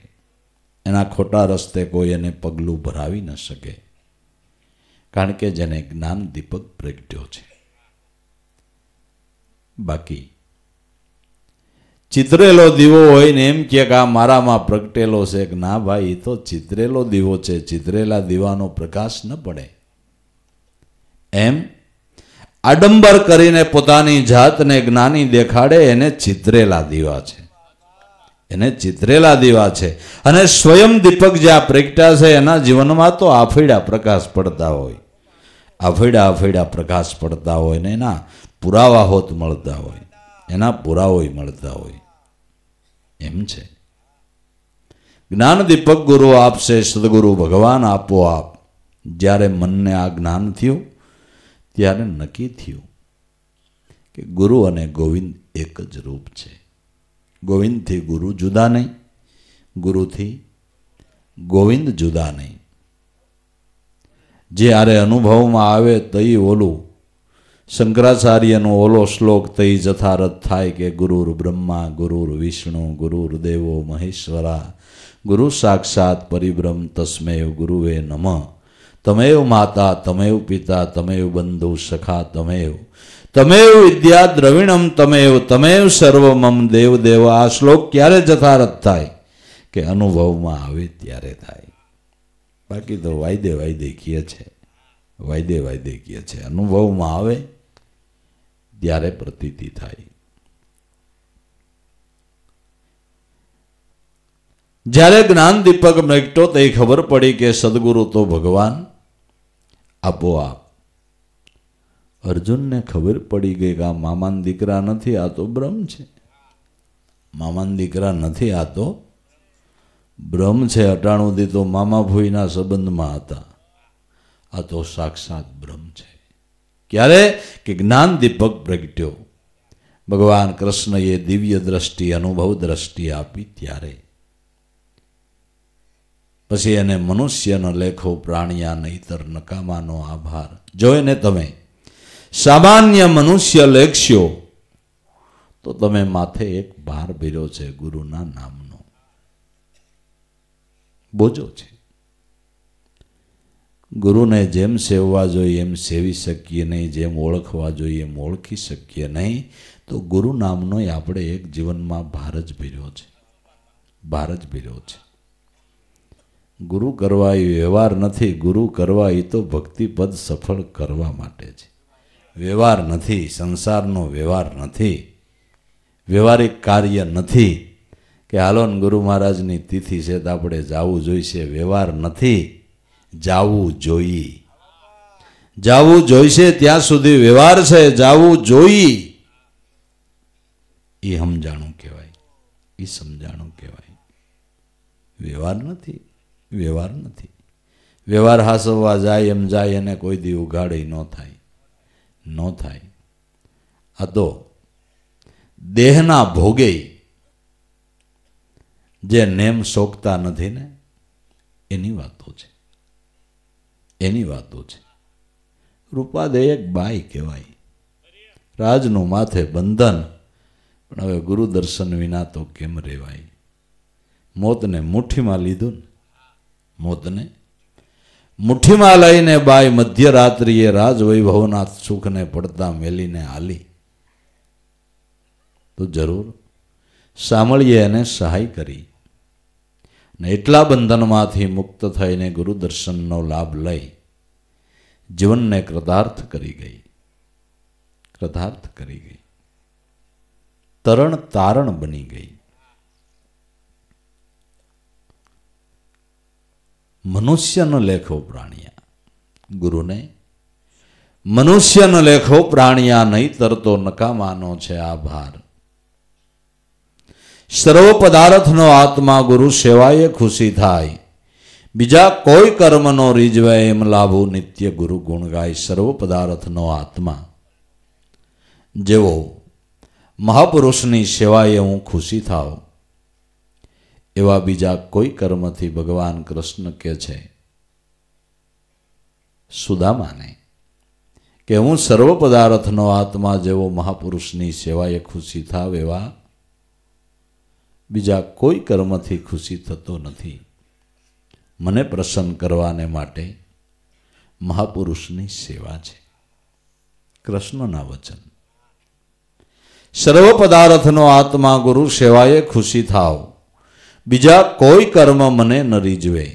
એના ખોટા રસ્તે કોઈ એને પગલું ભરાવી ન શકે કારણ કે જેને જ્ઞાન દીપક પ્રગટ્યો છે બાકી ચિતરેલો દીવો હોય ને એમ કે આ મારામાં પ્રગટેલો છે કે ના ભાઈ એ તો ચિતરેલો દીવો છે ચિતરેલા દીવાનો પ્રકાશ ન પડે એમ આડંબર કરીને પોતાની જાતને જ્ઞાની દેખાડે એને ચિતરેલા દીવા છે એને ચિતરેલા દીવા છે અને સ્વયં દીપક જે આ પ્રગટા છે એના જીવનમાં તો આફીડા પ્રકાશ પડતા હોય આફીડા આફીડા પ્રકાશ પડતા હોય ને એના પુરાવા હોત મળતા હોય એના પુરાવોય મળતા હોય એમ છે જ્ઞાન દીપક ગુરુ આપશે સદગુરુ ભગવાન આપો આપ જ્યારે મનને આ જ્ઞાન થયું ત્યારે નક્કી થયું કે ગુરુ અને ગોવિંદ એક જ રૂપ છે ગોવિંદથી ગુરુ જુદા નહીં ગુરુથી ગોવિંદ જુદા નહીં જ્યારે અનુભવમાં આવે તઈ ઓલું શંકરાચાર્યનો ઓલો શ્લોક થઈ જથારથ થાય કે ગુરુર બ્રહ્મા ગુરુર વિષ્ણુ ગુરુર દેવો મહેશ્વરા ગુરુ સાક્ષાત પરિબ્રહ્મ તસ્મેવ ગુરુવે નમ તમેવ માતા તમેવ પિતા તમેવ બંધુ સખા તમેવ તમેવ વિદ્યા દ્રવિણમ તમેવ તમેવ સર્વમમ દેવ દેવ આ શ્લોક ક્યારે જથારથ થાય કે અનુભવમાં આવે ત્યારે થાય બાકી તો વાયદે વાયદે કીએ છે વાયદે વાયદે કીએ છે અનુભવમાં આવે ત્યારે પ્રતીતિ થાય જ્યારે જ્ઞાન દીપક મગટો તે ખબર પડી કે સદગુરુ તો ભગવાન આપોઆપ અર્જુનને ખબર પડી ગઈ કે આ મામાન દીકરા નથી આ તો બ્રહ્મ છે મામાન દીકરા નથી આ તો બ્રહ્મ છે અટાણું દી તો મામા ભોઈના સંબંધમાં હતા આ તો સાક્ષાત બ્રહ્મ છે ક્યારે કે જ્ઞાન દીપક પ્રગટ્યો ભગવાન કૃષ્ણએ દિવ્ય દ્રષ્ટિ અનુભવ દ્રષ્ટિ આપી ત્યારે પછી એને મનુષ્યનો લેખો પ્રાણિયા નહીતર નકામાનો આભાર જોઈને તમે સામાન્ય મનુષ્ય લેખશો તો તમે માથે એક ભાર ભીર્યો છે ગુરુના નામનો બોજો છે ગુરુને જેમ સેવવા જોઈએ એમ સેવી શકીએ નહીં જેમ ઓળખવા જોઈએ એમ ઓળખી શકીએ નહીં તો ગુરુ નામનો આપણે એક જીવનમાં ભાર જ ભીર્યો છે ભાર જ ભીર્યો છે ગુરુ કરવા એ વ્યવહાર નથી ગુરુ કરવા એ તો ભક્તિપદ સફળ કરવા માટે છે વ્યવહાર નથી સંસારનો વ્યવહાર નથી વ્યવહારિક કાર્ય નથી કે હાલોન ગુરુ મહારાજની તિથિ છે તો આપણે જવું જોઈશે વ્યવહાર નથી જાવું જોઈ જાવું જોઈશે ત્યાં સુધી વ્યવહાર છે જાવું જોઈ એ સમજાણું કહેવાય એ સમજાણું કહેવાય વ્યવહાર નથી વ્યવહાર નથી વ્યવહાર હાસવવા જાય એમ જાય એને કોઈ દી ઉઘાડી ન થાય ન થાય આ તો દેહના ભોગે જે નેમ શોખતા નથી ને એની વાતો છે એની વાતો છે રૂપાદે બાઈ કહેવાય રાજનું માથે બંધન પણ હવે ગુરુ દર્શન વિના તો કેમ રહેવાય મોતને મુઠ્ઠીમાં લીધું ને મોતને મુઠ્ઠીમાં લઈને બાઈ મધ્યરાત્રિએ રાજવૈભવના સુખને પડતા મેલીને હાલી તો જરૂર સાંભળીએ એને સહાય કરી ને એટલા બંધનમાંથી મુક્ત થઈને ગુરુદર્શનનો લાભ લઈ જીવનને કૃતાર્થ કરી ગઈ કૃતાર્થ કરી ગઈ તરણ તારણ બની ગઈ મનુષ્યનો લેખો પ્રાણીયા ગુરુને મનુષ્યનો લેખો પ્રાણીયા નહીં તરતો નકામાનો છે આભાર સર્વ પદાર્થનો આત્મા ગુરુ સેવાએ ખુશી થાય બીજા કોઈ કર્મનો રીઝવાય એમ લાભો નિત્ય ગુરુ ગુણ ગાય સર્વ પદાર્થનો આત્મા જેવો મહાપુરુષની સેવાએ હું ખુશી થાવ એવા બીજા કોઈ કર્મથી ભગવાન કૃષ્ણ કહે છે સુદામાને કે હું સર્વ પદાર્થનો આત્મા જેવો મહાપુરુષની સેવાએ ખુશી થાવ એવા બીજા કોઈ કર્મથી ખુશી થતો નથી મને પ્રસન્ન કરવાને માટે મહાપુરુષની સેવા છે કૃષ્ણના વચન સર્વ પદાર્થનો આત્મા ગુરુ સેવાએ ખુશી થાવ બીજા કોઈ કર્મ મને ન રીઝવે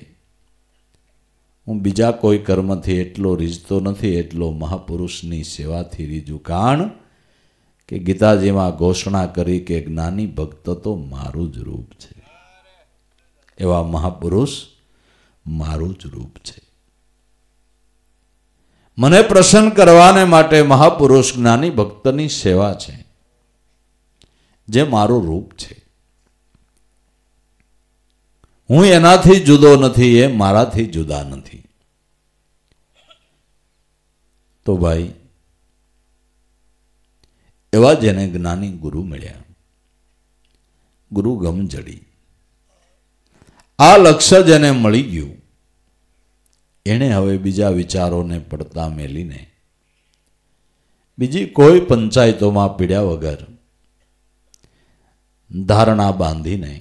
હું બીજા કોઈ કર્મથી એટલો રીઝતો નથી એટલો મહાપુરુષની સેવાથી રીઝું કારણ કે ગીતાજીમાં ઘોષણા કરી કે જ્ઞાની ભક્ત તો મારું જ રૂપ છે એવા મહાપુરુષ મારું જ રૂપ છે મને પ્રસન્ન કરવાને માટે મહાપુરુષ જ્ઞાની ભક્તની સેવા છે જે મારું રૂપ છે હું એનાથી જુદો નથી એ મારાથી જુદા નથી તો ભાઈ એવા જેને જ્ઞાની ગુરુ મળ્યા ગુરુ જડી આ લક્ષ્ય જેને મળી ગયું એણે હવે બીજા વિચારોને પડતા મેલીને બીજી કોઈ પંચાયતોમાં પીડ્યા વગર ધારણા બાંધીને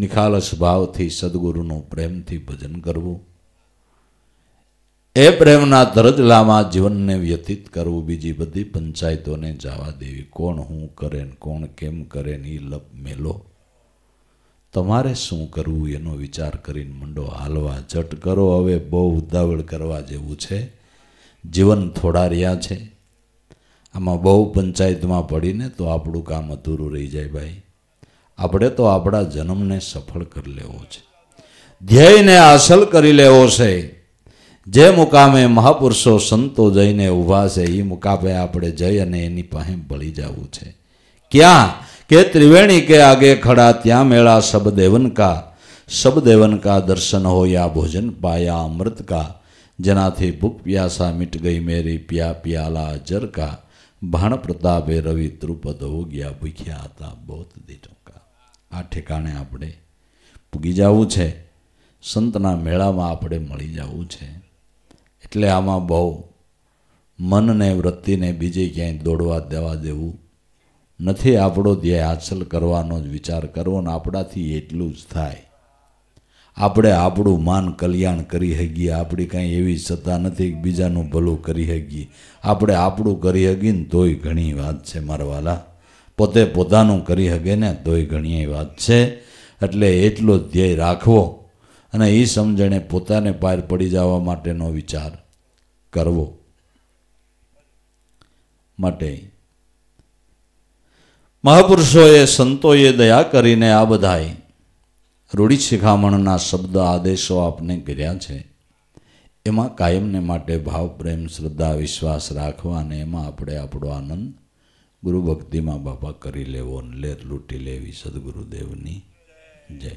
નિખાલસ ભાવથી સદગુરુનું પ્રેમથી ભજન કરવું એ પ્રેમના દરજલામાં જીવનને વ્યતીત કરવું બીજી બધી પંચાયતોને જવા દેવી કોણ હું કરે કોણ કેમ કરે એ લપ મેલો તમારે શું કરવું એનો વિચાર કરીને મંડો હાલવા જટ કરો હવે બહુ ઉદાવળ કરવા જેવું છે જીવન થોડા રહ્યા છે આમાં બહુ પંચાયતમાં પડીને તો આપણું કામ અધૂરું રહી જાય ભાઈ આપણે તો આપણા જન્મને સફળ કરી લેવો છે ધ્યેયને હાસલ કરી લેવો છે જે મુકામે મહાપુરુષો સંતો જઈને ઊભા છે એ મુકામે આપણે જઈ અને એની પાસે ભળી જવું છે ક્યાં કે ત્રિવેણી કે આગે ખડા ત્યાં મેળા सब देवन का सब देवन का दर्शन हो या भोजन पाया अमृत का जनाथी भूख प्यासा मिट गई मेरी प्या ભાણ પ્રતાપે રવિ દ્રુપદ ગયા ભૂખ્યા હતા બોત દીટોકા આ ઠેકાણે આપણે પૂગી જવું છે સંતના મેળામાં આપણે મળી જવું છે એટલે આમાં બહુ મનને વૃત્તિને બીજે ક્યાંય દોડવા દેવા દેવું નથી આપણો ધ્યેય હાંસલ કરવાનો જ વિચાર કરવો ને આપણાથી એટલું જ થાય આપણે આપણું માન કલ્યાણ કરી શકીએ આપણી કાંઈ એવી સત્તા નથી બીજાનું ભલું કરી શકીએ આપણે આપણું કરી શકીએ ને તોય ઘણી વાત છે મારવાલા પોતે પોતાનું કરી શકે ને તોય ઘણી વાત છે એટલે એટલો ધ્યેય રાખવો અને એ સમજણે પોતાને પાર પડી જવા માટેનો વિચાર કરવો માટે મહાપુરુષોએ સંતોએ દયા કરીને આ બધાએ રૂઢિ શિખામણના શબ્દ આદેશો આપને કર્યા છે એમાં કાયમને માટે ભાવ પ્રેમ શ્રદ્ધા વિશ્વાસ રાખવાને એમાં આપણે આપણો આનંદ ગુરુ ભક્તિમાં બાપા કરી લેવો લેર લૂંટી લેવી સદગુરુદેવની જય